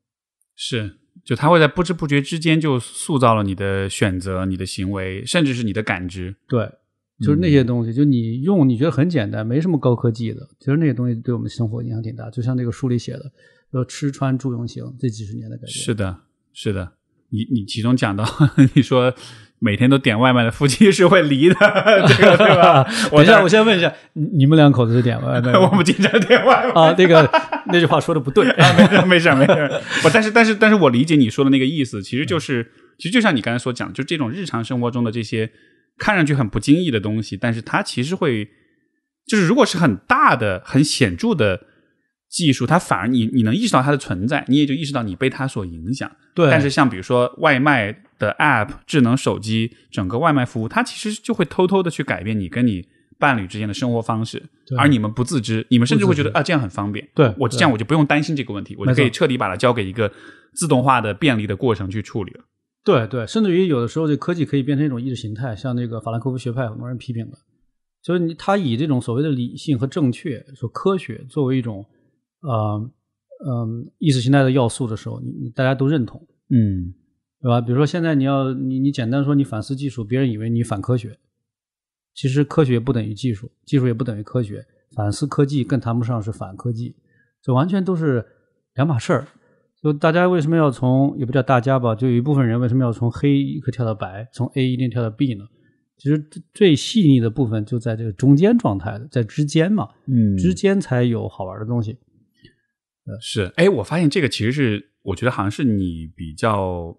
是，就他会在不知不觉之间就塑造了你的选择、你的行为，甚至是你的感知。对，就是那些东西，就你用你觉得很简单，没什么高科技的，其实那些东西对我们生活影响挺大。就像那个书里写的，说吃穿住用行这几十年的感觉。是的，是的，你你其中讲到 你说。每天都点外卖的夫妻是会离的，这个对吧？我先我先问一下，你们两口子是点外卖？我们经常点外卖啊。那个那句话说的不对啊，没事没事没事。我但是但是但是我理解你说的那个意思，其实就是其实就像你刚才所讲，就这种日常生活中的这些看上去很不经意的东西，但是它其实会就是如果是很大的很显著的。技术，它反而你你能意识到它的存在，你也就意识到你被它所影响。对。但是像比如说外卖的 App、智能手机、整个外卖服务，它其实就会偷偷的去改变你跟你伴侣之间的生活方式，而你们不自知，你们甚至会觉得啊这样很方便。对。我这样我就不用担心这个问题，我就可以彻底把它交给一个自动化的便利的过程去处理了。对对，甚至于有的时候这科技可以变成一种意识形态，像那个法兰克福学派，很多人批评的，就是他以这种所谓的理性和正确、说科学作为一种。呃嗯，意识形态的要素的时候，你你大家都认同，嗯，对吧？比如说现在你要你你简单说你反思技术，别人以为你反科学，其实科学不等于技术，技术也不等于科学，反思科技更谈不上是反科技，这完全都是两码事儿。就大家为什么要从也不叫大家吧，就有一部分人为什么要从黑一刻跳到白，从 A 一定跳到 B 呢？其实最细腻的部分就在这个中间状态，在之间嘛，嗯，之间才有好玩的东西。呃，是，哎，我发现这个其实是，我觉得好像是你比较，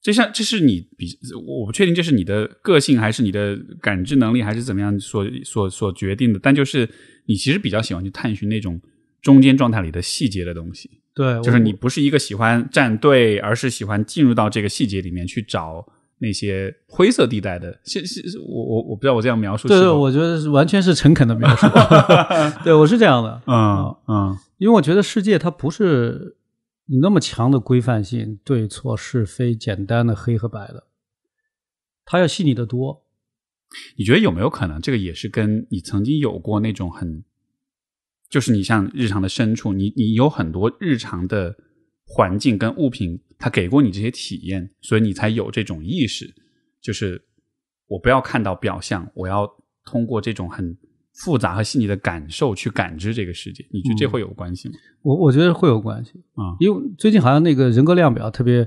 就像这是你比，我不确定这是你的个性还是你的感知能力还是怎么样所所所决定的，但就是你其实比较喜欢去探寻那种中间状态里的细节的东西，对，就是你不是一个喜欢站队，而是喜欢进入到这个细节里面去找。那些灰色地带的，现现我我我不知道，我这样描述，对，我觉得是完全是诚恳的描述，对我是这样的，嗯嗯，因为我觉得世界它不是你那么强的规范性、对错是非、简单的黑和白的，它要细腻的多。你觉得有没有可能，这个也是跟你曾经有过那种很，就是你像日常的深处，你你有很多日常的环境跟物品。他给过你这些体验，所以你才有这种意识，就是我不要看到表象，我要通过这种很复杂和细腻的感受去感知这个世界。你觉得这会有关系吗？我我觉得会有关系啊，因为最近好像那个人格量表特别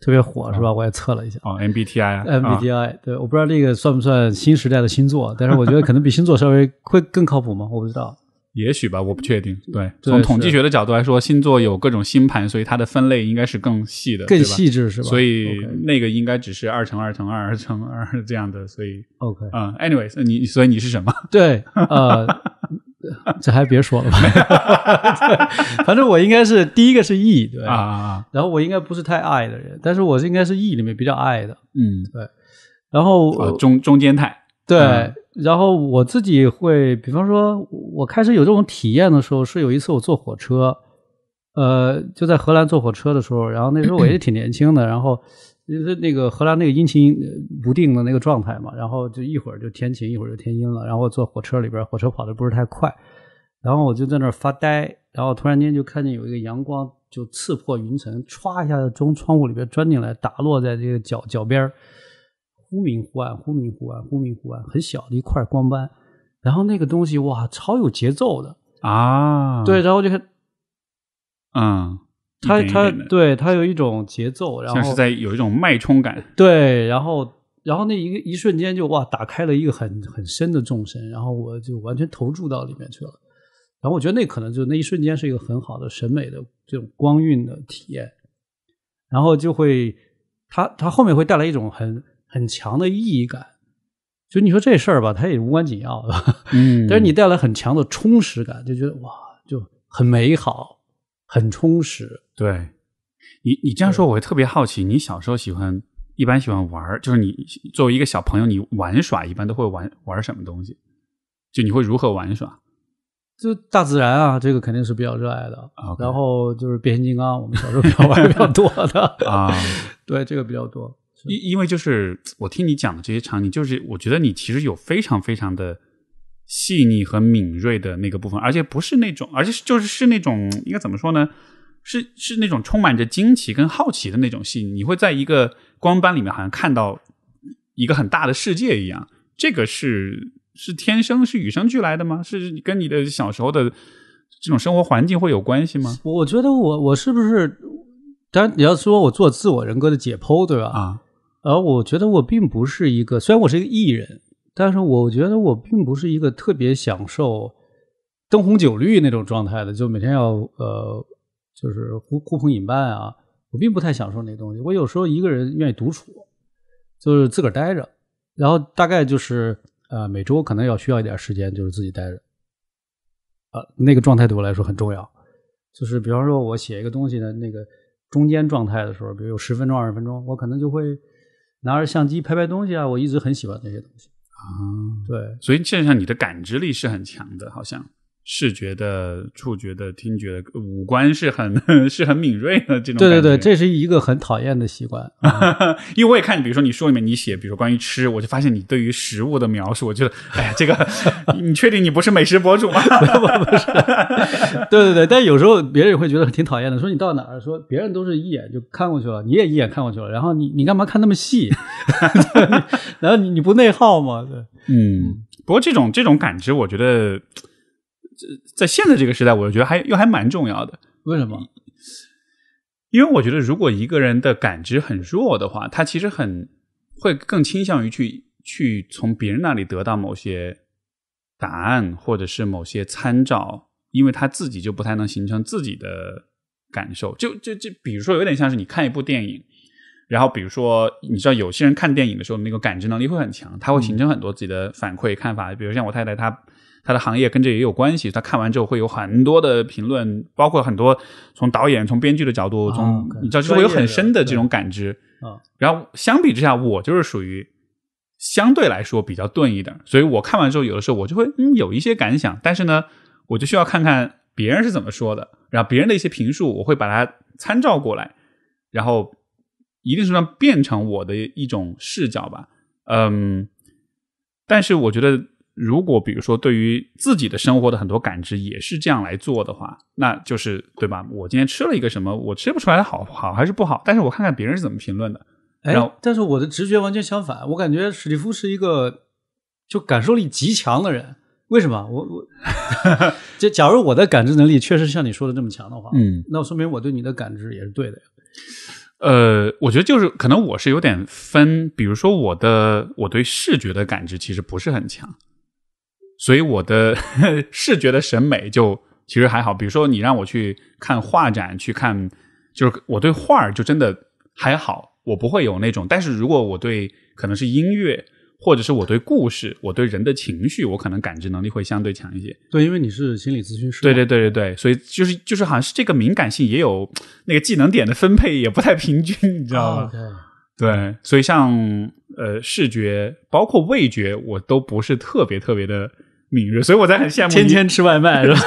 特别火，是吧？我也测了一下哦 m b t i 啊 m b t i 对，我不知道这个算不算新时代的星座，但是我觉得可能比星座稍微会更靠谱嘛，我不知道。也许吧，我不确定。对，从统计学的角度来说，星座有各种星盘，所以它的分类应该是更细的，更细致是吧？所以那个应该只是二乘二乘二乘二这样的，所以 OK 啊。Anyway，s 你所以你是什么？对，呃，这还别说了吧。反正我应该是第一个是 E 对，啊，然后我应该不是太 I 的人，但是我应该是 E 里面比较爱的。嗯，对。然后中中间态对。然后我自己会，比方说我开始有这种体验的时候，是有一次我坐火车，呃，就在荷兰坐火车的时候，然后那时候我也挺年轻的，然后就是那个荷兰那个阴晴不定的那个状态嘛，然后就一会儿就天晴，一会儿就天阴了，然后坐火车里边，火车跑的不是太快，然后我就在那儿发呆，然后突然间就看见有一个阳光就刺破云层，歘一下从窗户里边钻进来，打落在这个脚脚边儿。忽明忽暗，忽明忽暗，忽明忽暗，很小的一块光斑，然后那个东西哇，超有节奏的啊！对，然后就，嗯，它它对它有一种节奏，像是在有一种脉冲感。对，然后然后那一个一瞬间就哇，打开了一个很很深的纵深，然后我就完全投注到里面去了。然后我觉得那可能就那一瞬间是一个很好的审美的这种光晕的体验，然后就会它它后面会带来一种很。很强的意义感，就你说这事儿吧，它也无关紧要，是吧？嗯。但是你带来很强的充实感，就觉得哇，就很美好，很充实。对，你你这样说，我会特别好奇。你小时候喜欢一般喜欢玩，就是你作为一个小朋友，你玩耍一般都会玩玩什么东西？就你会如何玩耍？就大自然啊，这个肯定是比较热爱的啊。然后就是变形金刚，我们小时候比较玩比较多的啊。对，这个比较多。因因为就是我听你讲的这些场景，就是我觉得你其实有非常非常的细腻和敏锐的那个部分，而且不是那种，而且就是是那种应该怎么说呢？是是那种充满着惊奇跟好奇的那种细腻。你会在一个光斑里面，好像看到一个很大的世界一样。这个是是天生是与生俱来的吗？是跟你的小时候的这种生活环境会有关系吗？我觉得我我是不是？当然你要说我做自我人格的解剖，对吧？啊。而我觉得我并不是一个，虽然我是一个艺人，但是我觉得我并不是一个特别享受灯红酒绿那种状态的，就每天要呃，就是呼呼朋引伴啊，我并不太享受那东西。我有时候一个人愿意独处，就是自个儿待着，然后大概就是呃，每周可能要需要一点时间，就是自己待着，呃，那个状态对我来说很重要。就是比方说，我写一个东西的那个中间状态的时候，比如有十分钟、二十分钟，我可能就会。拿着相机拍拍东西啊，我一直很喜欢这些东西啊。对，所以现在你的感知力是很强的，好像。视觉的、触觉的、听觉的，五官是很、是很敏锐的这种。对对对，这是一个很讨厌的习惯。因为我也看，比如说你书里面你写，比如说关于吃，我就发现你对于食物的描述，我觉得，哎呀，这个，你确定你不是美食博主吗？不不是。对对对，但有时候别人也会觉得挺讨厌的，说你到哪儿说，别人都是一眼就看过去了，你也一眼看过去了，然后你你干嘛看那么细？然后你你不内耗吗？嗯，不过这种这种感知，我觉得。在在现在这个时代，我觉得还又还蛮重要的。为什么？因为我觉得，如果一个人的感知很弱的话，他其实很会更倾向于去去从别人那里得到某些答案，或者是某些参照，因为他自己就不太能形成自己的感受。就就就，比如说，有点像是你看一部电影，然后比如说，你知道有些人看电影的时候，那个感知能力会很强，他会形成很多自己的反馈看法。比如像我太太，她。他的行业跟这也有关系，他看完之后会有很多的评论，包括很多从导演、从编剧的角度，从你知道就会有很深的这种感知。嗯，然后相比之下，我就是属于相对来说比较钝一点，所以我看完之后，有的时候我就会嗯有一些感想，但是呢，我就需要看看别人是怎么说的，然后别人的一些评述，我会把它参照过来，然后一定程度上变成我的一种视角吧。嗯，但是我觉得。如果比如说对于自己的生活的很多感知也是这样来做的话，那就是对吧？我今天吃了一个什么，我吃不出来好好还是不好，但是我看看别人是怎么评论的。哎，但是我的直觉完全相反，我感觉史蒂夫是一个就感受力极强的人。为什么？我我，就假如我的感知能力确实像你说的这么强的话，嗯，那说明我对你的感知也是对的。呃，我觉得就是可能我是有点分，比如说我的我对视觉的感知其实不是很强。所以我的 视觉的审美就其实还好，比如说你让我去看画展，去看就是我对画儿就真的还好，我不会有那种。但是如果我对可能是音乐，或者是我对故事，我对人的情绪，我可能感知能力会相对强一些。对，因为你是心理咨询师。对对对对对，所以就是就是好像是这个敏感性也有那个技能点的分配也不太平均，你知道吗？对，所以像呃视觉包括味觉我都不是特别特别的。敏锐，所以我才很羡慕天天吃外卖，你知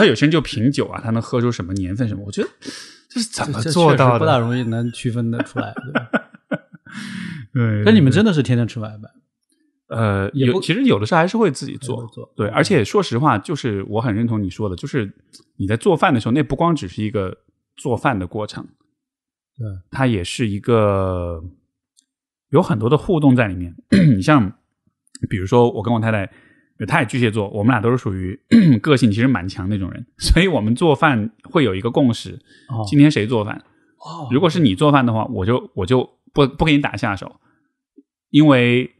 道有些人就品酒啊，他能喝出什么年份什么？我觉得这是怎么做到的？不大容易能区分的出来。对，但你们真的是天天吃外卖？呃，有其实有的时候还是会自己做。对，而且说实话，就是我很认同你说的，就是你在做饭的时候，那不光只是一个做饭的过程，对，它也是一个有很多的互动在里面。你像。比如说，我跟我太太，她也巨蟹座，我们俩都是属于 个性其实蛮强那种人，所以我们做饭会有一个共识：今天谁做饭？如果是你做饭的话，我就我就不不给你打下手，因为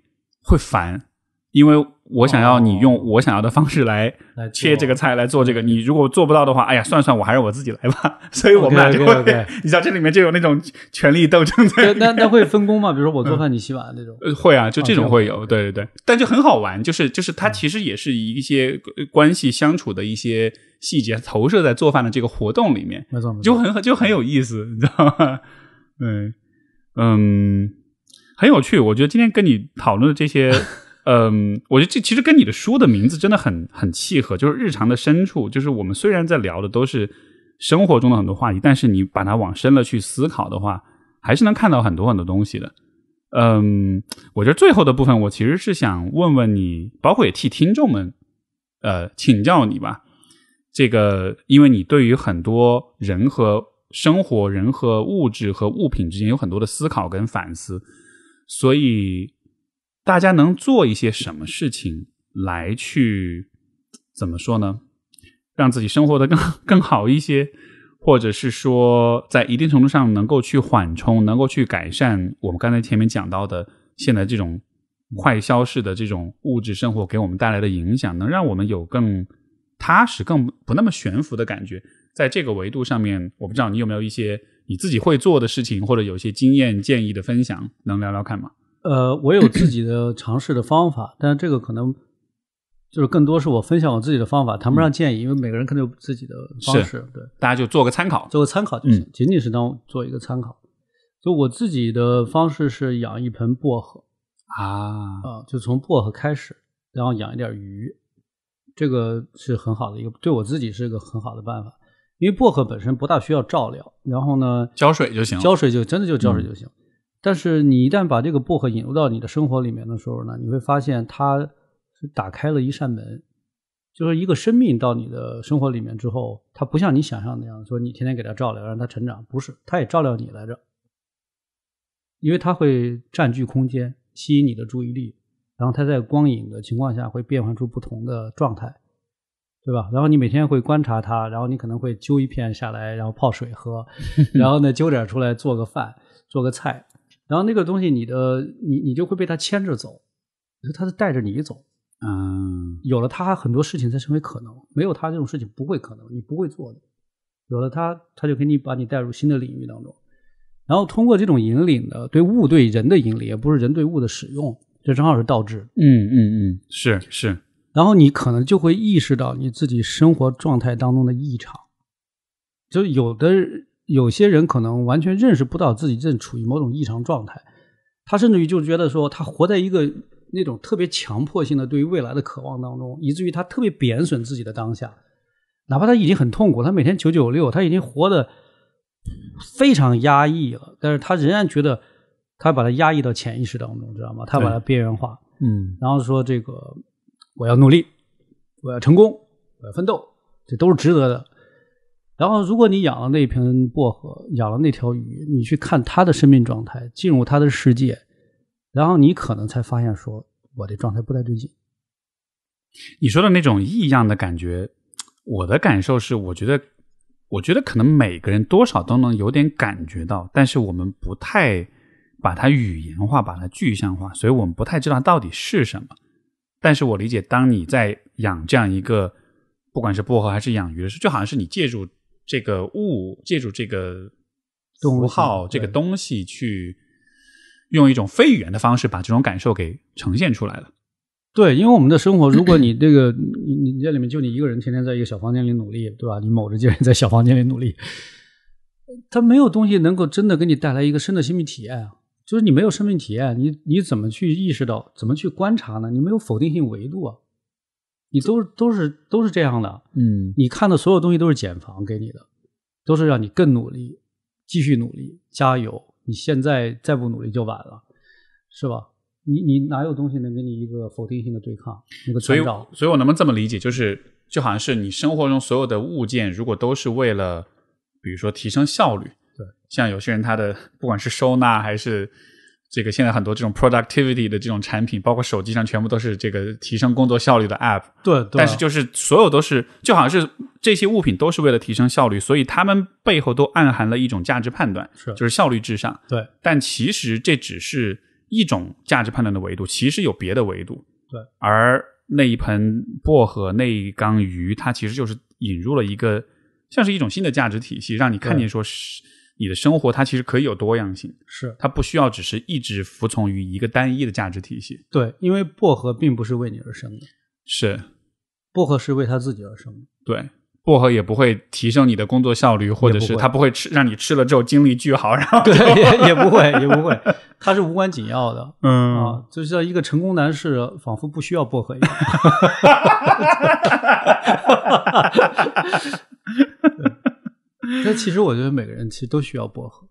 会烦，因为。我想要你用我想要的方式来切这个菜来做这个，你如果做不到的话，哎呀，算算我还是我自己来吧。所以，我们俩就会，你知道，这里面就有那种权力斗争在。那那会分工吗？比如说我做饭，你洗碗那种？呃，会啊，就这种会有，对对对。但就很好玩，就是就是，他其实也是以一些关系相处的一些细节投射在做饭的这个活动里面，没错没错，就很就很有意思，你知道吗？对，嗯，很有趣。我觉得今天跟你讨论的这些。嗯，我觉得这其实跟你的书的名字真的很很契合，就是日常的深处，就是我们虽然在聊的都是生活中的很多话题，但是你把它往深了去思考的话，还是能看到很多很多东西的。嗯，我觉得最后的部分，我其实是想问问你，包括也替听众们，呃，请教你吧。这个，因为你对于很多人和生活、人和物质和物品之间有很多的思考跟反思，所以。大家能做一些什么事情来去怎么说呢？让自己生活的更更好一些，或者是说在一定程度上能够去缓冲，能够去改善我们刚才前面讲到的现在这种快消式的这种物质生活给我们带来的影响，能让我们有更踏实、更不那么悬浮的感觉。在这个维度上面，我不知道你有没有一些你自己会做的事情，或者有一些经验建议的分享，能聊聊看吗？呃，我有自己的尝试的方法，但是这个可能就是更多是我分享我自己的方法，谈不上建议，因为每个人可能有自己的方式。对，大家就做个参考，做个参考就行，仅仅是当做一个参考。就我自己的方式是养一盆薄荷啊，啊，就从薄荷开始，然后养一点鱼，这个是很好的一个，对我自己是一个很好的办法，因为薄荷本身不大需要照料，然后呢，浇水就行，浇水就真的就浇水就行。但是你一旦把这个薄荷引入到你的生活里面的时候呢，你会发现它打开了一扇门，就是一个生命到你的生活里面之后，它不像你想象那样，说你天天给它照料，让它成长，不是，它也照料你来着，因为它会占据空间，吸引你的注意力，然后它在光影的情况下会变换出不同的状态，对吧？然后你每天会观察它，然后你可能会揪一片下来，然后泡水喝，然后呢揪点出来做个饭，做个菜。然后那个东西，你的你你就会被他牵着走，他是带着你走。嗯，有了他，很多事情才成为可能，没有他，这种事情不会可能，你不会做的。有了他，他就给你把你带入新的领域当中，然后通过这种引领的对物对人的引领，也不是人对物的使用，这正好是倒置。嗯嗯嗯，是是。然后你可能就会意识到你自己生活状态当中的异常，就有的。有些人可能完全认识不到自己正处于某种异常状态，他甚至于就觉得说，他活在一个那种特别强迫性的对于未来的渴望当中，以至于他特别贬损自己的当下，哪怕他已经很痛苦，他每天九九六，他已经活得非常压抑了，但是他仍然觉得他把它压抑到潜意识当中，知道吗？他把它边缘化，嗯，然后说这个我要努力，我要成功，我要奋斗，这都是值得的。然后，如果你养了那瓶薄荷，养了那条鱼，你去看它的生命状态，进入它的世界，然后你可能才发现说，我的状态不太对劲。你说的那种异样的感觉，我的感受是，我觉得，我觉得可能每个人多少都能有点感觉到，但是我们不太把它语言化，把它具象化，所以我们不太知道到底是什么。但是我理解，当你在养这样一个，不管是薄荷还是养鱼的时候，就好像是你借助。这个物借助这个符号，这个东西去用一种非语言的方式把这种感受给呈现出来了。对，因为我们的生活，如果你这个你你这里面就你一个人，天天在一个小房间里努力，对吧？你某着劲在小房间里努力，他没有东西能够真的给你带来一个深的生命体验啊！就是你没有生命体验，你你怎么去意识到？怎么去观察呢？你没有否定性维度啊！你都都是都是这样的，嗯，你看的所有东西都是减防给你的，都是让你更努力，继续努力，加油！你现在再不努力就晚了，是吧？你你哪有东西能给你一个否定性的对抗？那个所以，所以我能不能这么理解，就是就好像是你生活中所有的物件，如果都是为了，比如说提升效率，对，像有些人他的不管是收纳还是。这个现在很多这种 productivity 的这种产品，包括手机上全部都是这个提升工作效率的 app。对，但是就是所有都是，就好像是这些物品都是为了提升效率，所以他们背后都暗含了一种价值判断，是就是效率至上。对，但其实这只是一种价值判断的维度，其实有别的维度。对，而那一盆薄荷、那一缸鱼，它其实就是引入了一个像是一种新的价值体系，让你看见说是。你的生活它其实可以有多样性，是它不需要只是一直服从于一个单一的价值体系。对，因为薄荷并不是为你而生的，是薄荷是为他自己而生的。对，薄荷也不会提升你的工作效率，或者是他不会吃让你吃了之后精力巨好，然后对也也不会也不会，它是无关紧要的。嗯啊，就像一个成功男士仿佛不需要薄荷一样。那其实我觉得每个人其实都需要薄荷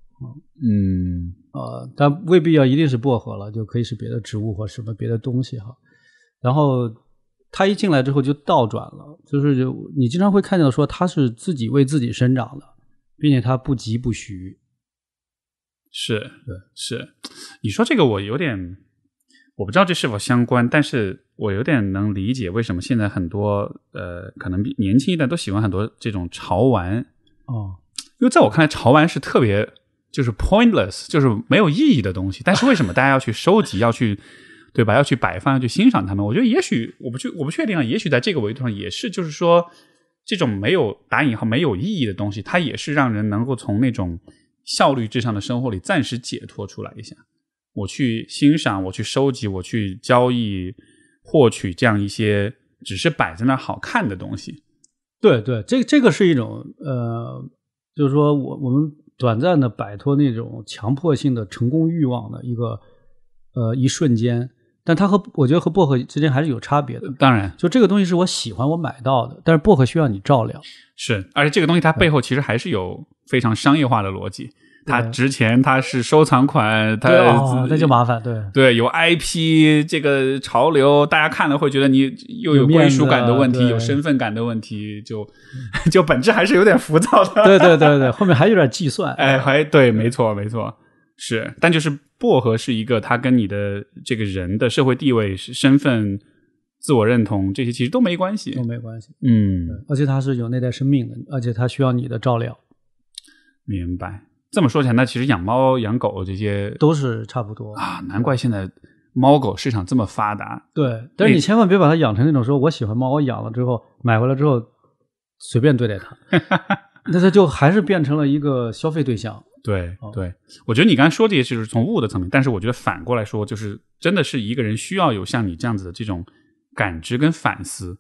嗯呃，但未必要一定是薄荷了，就可以是别的植物或什么别的东西哈。然后他一进来之后就倒转了，就是你经常会看到说他是自己为自己生长的，并且他不急不徐。是是，你说这个我有点我不知道这是否相关，但是我有点能理解为什么现在很多呃可能年轻一代都喜欢很多这种潮玩。哦，因为在我看来，潮玩是特别就是 pointless，就是没有意义的东西。但是为什么大家要去收集，要去对吧？要去摆放，要去欣赏它们？我觉得也许我不确我不确定啊。也许在这个维度上，也是就是说，这种没有打引号没有意义的东西，它也是让人能够从那种效率至上的生活里暂时解脱出来一下。我去欣赏，我去收集，我去交易，获取这样一些只是摆在那儿好看的东西。对对，这这个是一种呃，就是说我我们短暂的摆脱那种强迫性的成功欲望的一个呃一瞬间，但它和我觉得和薄荷之间还是有差别的。当然，就这个东西是我喜欢我买到的，但是薄荷需要你照料。是，而且这个东西它背后其实还是有非常商业化的逻辑。它值钱，它是收藏款，它哦，那就麻烦对对，有 IP 这个潮流，大家看了会觉得你又有归属感的问题，有身份感的问题，就 就本质还是有点浮躁的，对对对对，后面还有点计算，哎，还对，没错没错，是，但就是薄荷是一个，它跟你的这个人的社会地位、身份、自我认同这些其实都没关系，都没关系，嗯，而且它是有内在生命的，而且它需要你的照料，明白。这么说起来，那其实养猫养狗这些都是差不多啊，难怪现在猫狗市场这么发达。对，但是你千万别把它养成那种说我喜欢猫，我养了之后买回来之后随便对待它，那它就还是变成了一个消费对象。对对，我觉得你刚才说这些，其实从物的层面，但是我觉得反过来说，就是真的是一个人需要有像你这样子的这种感知跟反思，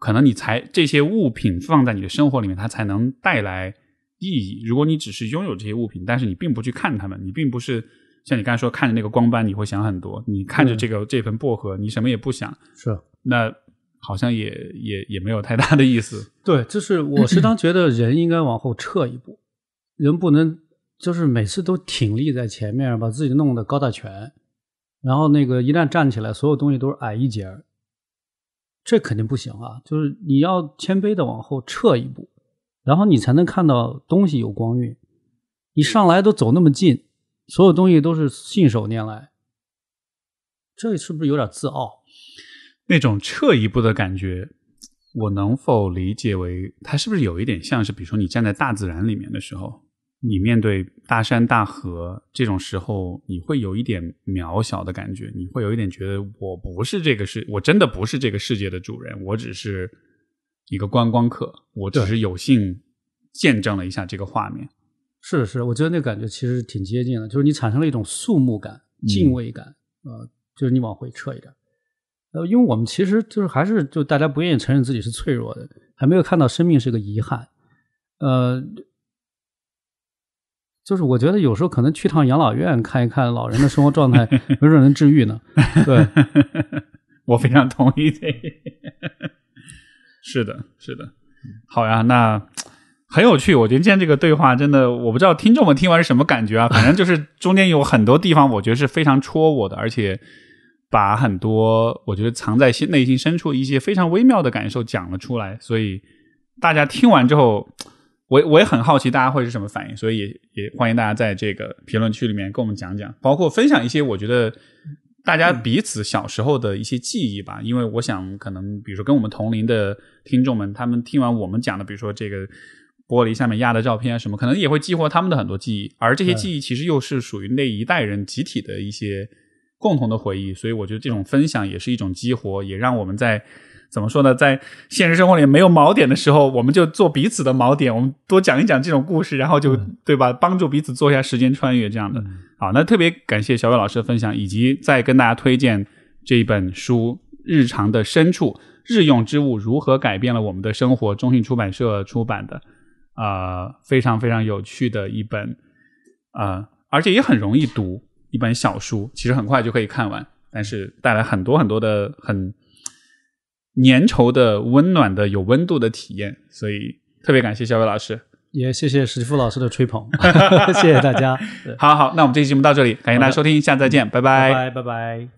可能你才这些物品放在你的生活里面，它才能带来。意义。如果你只是拥有这些物品，但是你并不去看它们，你并不是像你刚才说看着那个光斑，你会想很多；你看着这个这盆薄荷，你什么也不想，是那好像也也也没有太大的意思。对，就是我时常觉得人应该往后撤一步，人不能就是每次都挺立在前面，把自己弄得高大全，然后那个一旦站起来，所有东西都是矮一截儿，这肯定不行啊！就是你要谦卑的往后撤一步。然后你才能看到东西有光晕，你上来都走那么近，所有东西都是信手拈来。这是不是有点自傲？那种撤一步的感觉，我能否理解为它是不是有一点像是，比如说你站在大自然里面的时候，你面对大山大河这种时候，你会有一点渺小的感觉，你会有一点觉得我不是这个世，我真的不是这个世界的主人，我只是。一个观光客，我只是有幸见证了一下这个画面。是是，我觉得那感觉其实挺接近的，就是你产生了一种肃穆感、敬畏感，呃，就是你往回撤一点。呃，因为我们其实就是还是就大家不愿意承认自己是脆弱的，还没有看到生命是个遗憾。呃，就是我觉得有时候可能去趟养老院看一看老人的生活状态，没准能治愈呢？对，我非常同意这。是的，是的，好呀，那很有趣。我觉得今天这个对话真的，我不知道听众们听完是什么感觉啊。反正就是中间有很多地方，我觉得是非常戳我的，而且把很多我觉得藏在心内心深处一些非常微妙的感受讲了出来。所以大家听完之后，我我也很好奇大家会是什么反应。所以也欢迎大家在这个评论区里面跟我们讲讲，包括分享一些我觉得。大家彼此小时候的一些记忆吧，因为我想，可能比如说跟我们同龄的听众们，他们听完我们讲的，比如说这个玻璃下面压的照片啊什么，可能也会激活他们的很多记忆，而这些记忆其实又是属于那一代人集体的一些共同的回忆，所以我觉得这种分享也是一种激活，也让我们在。怎么说呢？在现实生活里没有锚点的时候，我们就做彼此的锚点，我们多讲一讲这种故事，然后就对吧？帮助彼此做一下时间穿越这样的。好，那特别感谢小伟老师的分享，以及再跟大家推荐这一本书《日常的深处：日用之物如何改变了我们的生活》，中信出版社出版的，啊，非常非常有趣的一本，呃，而且也很容易读，一本小书，其实很快就可以看完，但是带来很多很多的很。粘稠的、温暖的、有温度的体验，所以特别感谢肖伟老师，也谢谢史蒂夫老师的吹捧，谢谢大家。好好，那我们这期节目到这里，感谢大家收听，下次再见，拜拜，拜拜拜。